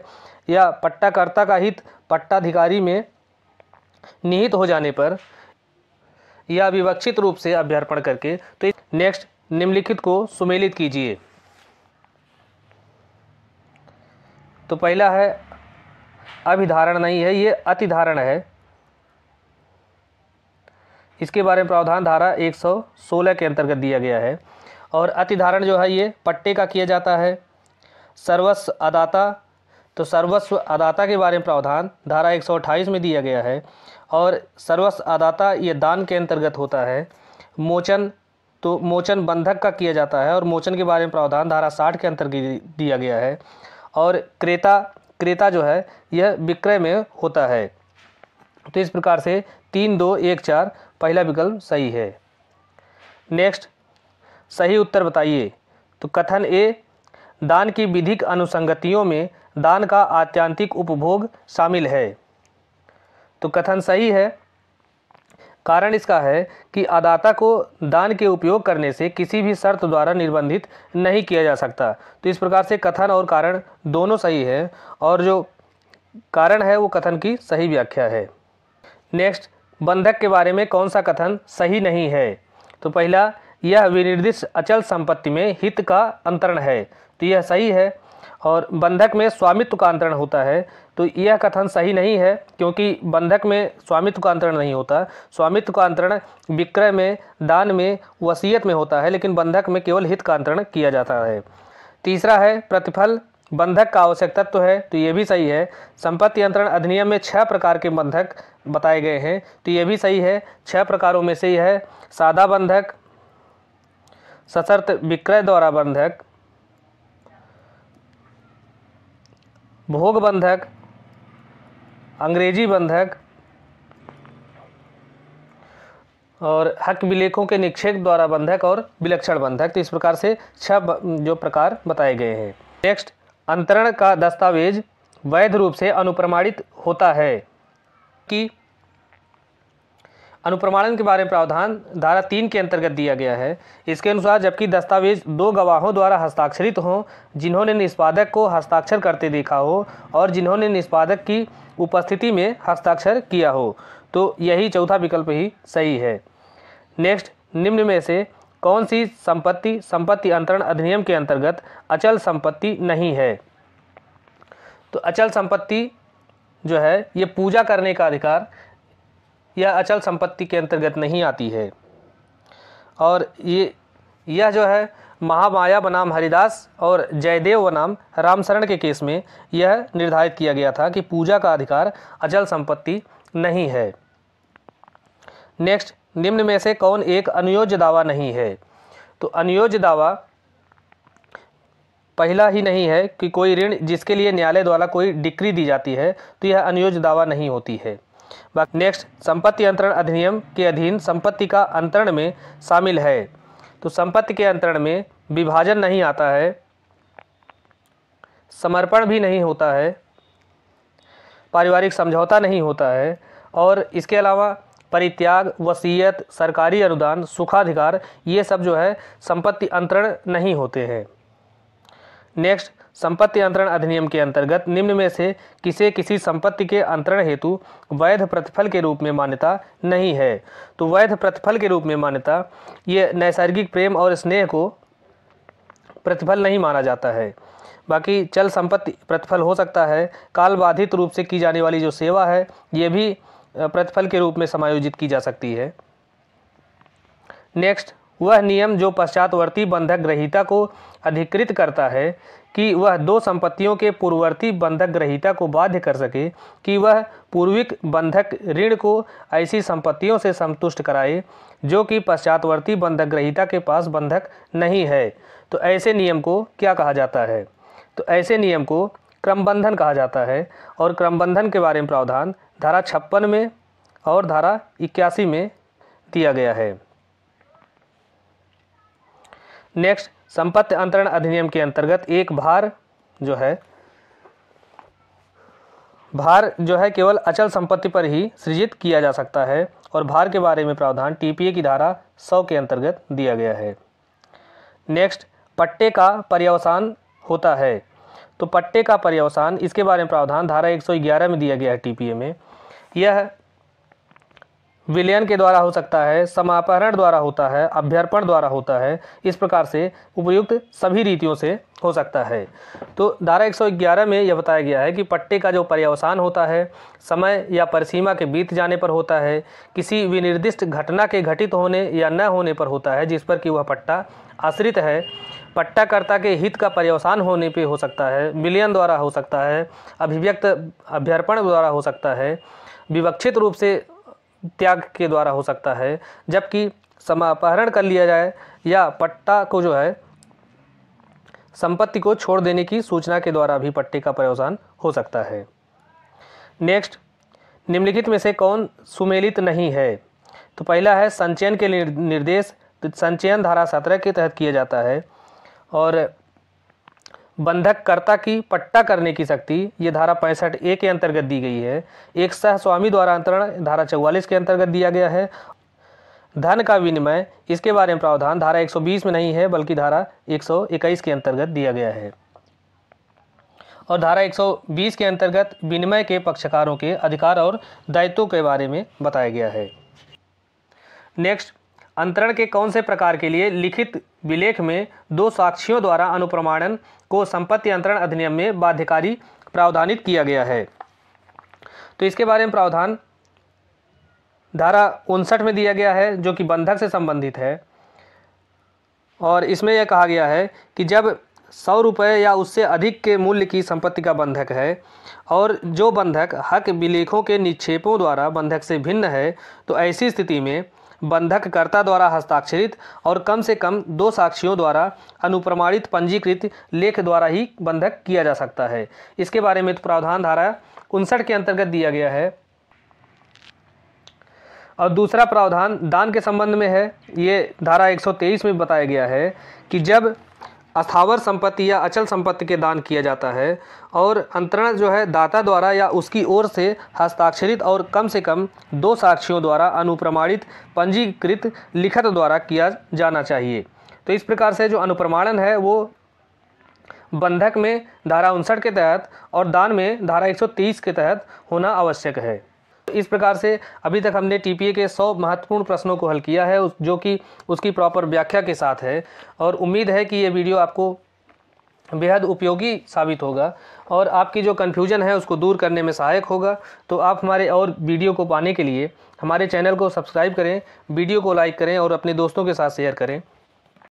या पट्टाकर्ता का हित पट्टाधिकारी में निहित हो जाने पर या विवक्षित रूप से अभ्यर्पण करके तो नेक्स्ट निम्नलिखित को सुमेलित कीजिए तो पहला है अभिधारण नहीं है ये अतिधारण है इसके बारे में प्रावधान धारा 116 के अंतर्गत दिया गया है और अतिधारण जो है ये पट्टे का किया जाता है सर्वस्व अदाता तो सर्वस्व अदाता के बारे में प्रावधान धारा 128 में दिया गया है और सर्वस्व अदाता ये दान के अंतर्गत होता है मोचन तो मोचन बंधक का किया जाता है और मोचन के बारे में प्रावधान धारा साठ के अंतर्गत दिया गया है और क्रेता क्रेता जो है यह विक्रय में होता है तो इस प्रकार से तीन दो एक चार पहला विकल्प सही है नेक्स्ट सही उत्तर बताइए तो कथन ए दान की विधिक अनुसंगतियों में दान का आत्यांतिक उपभोग शामिल है तो कथन सही है कारण इसका है कि अदाता को दान के उपयोग करने से किसी भी शर्त द्वारा निर्बंधित नहीं किया जा सकता तो इस प्रकार से कथन और कारण दोनों सही है और जो कारण है वो कथन की सही व्याख्या है नेक्स्ट बंधक के बारे में कौन सा कथन सही नहीं है तो पहला यह विनिर्दिष्ट अचल संपत्ति में हित का अंतरण है तो यह सही है और बंधक में स्वामित्व का अंतरण होता है तो यह कथन सही नहीं है क्योंकि बंधक में स्वामित्व का अंतरण नहीं होता स्वामित्व का अंतरण विक्रय में दान में वसीयत में होता है लेकिन बंधक में केवल हित का अंतरण किया जाता है तीसरा है प्रतिफल बंधक का आवश्यक तत्व है तो ये भी सही है संपत्ति अंतरण अधिनियम में छह प्रकार के बंधक बताए गए हैं तो ये भी सही है छह प्रकारों में से यह सादा बंधक सशर्त विक्रय द्वारा बंधक भोग बंधक अंग्रेजी बंधक और हक विलेखों के निक्षेप द्वारा बंधक और विलक्षण बंधक तो इस प्रकार से छह जो प्रकार बताए गए हैं नेक्स्ट अंतरण का दस्तावेज वैध रूप से अनुप्रमाणित होता है कि अनुप्रमाणन के बारे में प्रावधान धारा तीन के अंतर्गत दिया गया है इसके अनुसार जबकि दस्तावेज दो गवाहों द्वारा हस्ताक्षरित हों जिन्होंने निष्पादक को हस्ताक्षर करते देखा हो और जिन्होंने निष्पादक की उपस्थिति में हस्ताक्षर किया हो तो यही चौथा विकल्प ही सही है नेक्स्ट निम्न में से कौन सी संपत्ति संपत्ति अंतरण अधिनियम के अंतर्गत अचल संपत्ति नहीं है तो अचल संपत्ति जो है ये पूजा करने का अधिकार यह अचल संपत्ति के अंतर्गत नहीं आती है और ये यह जो है महामाया बनाम हरिदास और जयदेव बनाम रामशरण के केस में यह निर्धारित किया गया था कि पूजा का अधिकार अचल संपत्ति नहीं है नेक्स्ट निम्न में से कौन एक अनुयोज्य दावा नहीं है तो अनुयोज्य दावा पहला ही नहीं है कि कोई ऋण जिसके लिए न्यायालय द्वारा कोई डिक्री दी जाती है तो यह अनुयोज्य दावा नहीं होती है नेक्स्ट संपत्ति अंतरण अधिनियम के अधीन संपत्ति का अंतरण में शामिल है तो संपत्ति के अंतरण में विभाजन नहीं आता है समर्पण भी नहीं होता है पारिवारिक समझौता नहीं होता है और इसके अलावा परित्याग वसीयत सरकारी अनुदान सुखाधिकार ये सब जो है संपत्ति अंतरण नहीं होते हैं नेक्स्ट संपत्ति अंतरण अधिनियम के अंतर्गत निम्न में से किसे किसी संपत्ति के अंतरण हेतु वैध प्रतिफल के रूप में मान्यता नहीं है तो वैध प्रतिफल के रूप में मान्यता ये नैसर्गिक प्रेम और स्नेह को प्रतिफल नहीं माना जाता है बाकी चल संपत्ति प्रतिफल हो सकता है काल बाधित रूप से की जाने वाली जो सेवा है ये भी प्रतिफल के रूप में समायोजित की जा सकती है नेक्स्ट वह नियम जो पश्चातवर्ती बंधक ग्रहिता को अधिकृत करता है कि वह दो संपत्तियों के पूर्ववर्ती बंधक ग्रहिता को बाध्य कर सके कि वह पूर्विक बंधक ऋण को ऐसी संपत्तियों से संतुष्ट कराए जो कि पश्चातवर्ती बंधक ग्रहिता के पास बंधक नहीं है तो ऐसे नियम को क्या कहा जाता है तो ऐसे नियम को क्रमबंधन कहा जाता है और क्रमबंधन के बारे में प्रावधान धारा छप्पन में और धारा इक्यासी में दिया गया है नेक्स्ट संपत्ति अंतरण अधिनियम के अंतर्गत एक भार जो है भार जो है केवल अचल संपत्ति पर ही सृजित किया जा सकता है और भार के बारे में प्रावधान टीपीए की धारा 100 के अंतर्गत दिया गया है नेक्स्ट पट्टे का पर्यावसान होता है तो पट्टे का पर्यावसान इसके बारे में प्रावधान धारा 111 में दिया गया है टीपीए में यह विलयन के द्वारा हो सकता है समापहरण द्वारा होता है अभ्यर्पण द्वारा होता है इस प्रकार से उपयुक्त सभी रीतियों से हो सकता है तो धारा 111 में यह बताया गया है कि पट्टे का जो पर्यावसान होता है समय या परिसीमा के बीत जाने पर होता है किसी विनिर्दिष्ट घटना के घटित होने या न होने पर होता है जिस पर कि वह पट्टा आश्रित है पट्टाकर्ता के हित का पर्यवसान होने पे हो सकता है मिलियन द्वारा हो सकता है अभिव्यक्त अभ्यर्पण द्वारा हो सकता है विवक्षित रूप से त्याग के द्वारा हो सकता है जबकि समापहरण कर लिया जाए या पट्टा को जो है संपत्ति को छोड़ देने की सूचना के द्वारा भी पट्टे का पर्यवसान हो सकता है नेक्स्ट निम्नलिखित में से कौन सुमेलित नहीं है तो पहला है संचयन के निर्देश संचयन धारा सत्रह के तहत किया जाता है और बंधककर्ता की पट्टा करने की शक्ति ये धारा पैंसठ ए के अंतर्गत दी गई है एक सह स्वामी द्वारा अंतरण धारा चौवालीस के अंतर्गत दिया गया है धन का विनिमय इसके बारे में प्रावधान धारा 120 में नहीं है बल्कि धारा 121 के अंतर्गत दिया गया है और धारा 120 के अंतर्गत विनिमय के पक्षकारों के अधिकार और दायित्व के बारे में बताया गया है नेक्स्ट अंतरण के कौन से प्रकार के लिए लिखित विलेख में दो साक्षियों द्वारा अनुप्रमाणन को संपत्ति अंतरण अधिनियम में बाध्यकारी प्रावधानित किया गया है तो इसके बारे में प्रावधान धारा उनसठ में दिया गया है जो कि बंधक से संबंधित है और इसमें यह कहा गया है कि जब सौ रुपये या उससे अधिक के मूल्य की संपत्ति का बंधक है और जो बंधक हक विलेखों के निक्षेपों द्वारा बंधक से भिन्न है तो ऐसी स्थिति में बंधककर्ता द्वारा हस्ताक्षरित और कम से कम दो साक्षियों द्वारा अनुप्रमाणित पंजीकृत लेख द्वारा ही बंधक किया जा सकता है इसके बारे में तो प्रावधान धारा उनसठ के अंतर्गत दिया गया है और दूसरा प्रावधान दान के संबंध में है ये धारा 123 में बताया गया है कि जब अस्थावर संपत्ति या अचल संपत्ति के दान किया जाता है और अंतरण जो है दाता द्वारा या उसकी ओर से हस्ताक्षरित और कम से कम दो साक्षियों द्वारा अनुप्रमाणित पंजीकृत लिखत द्वारा किया जाना चाहिए तो इस प्रकार से जो अनुप्रमाणन है वो बंधक में धारा उनसठ के तहत और दान में धारा 130 के तहत होना आवश्यक है इस प्रकार से अभी तक हमने टीपीए के 100 महत्वपूर्ण प्रश्नों को हल किया है जो कि उसकी प्रॉपर व्याख्या के साथ है और उम्मीद है कि ये वीडियो आपको बेहद उपयोगी साबित होगा और आपकी जो कन्फ्यूजन है उसको दूर करने में सहायक होगा तो आप हमारे और वीडियो को पाने के लिए हमारे चैनल को सब्सक्राइब करें वीडियो को लाइक करें और अपने दोस्तों के साथ शेयर करें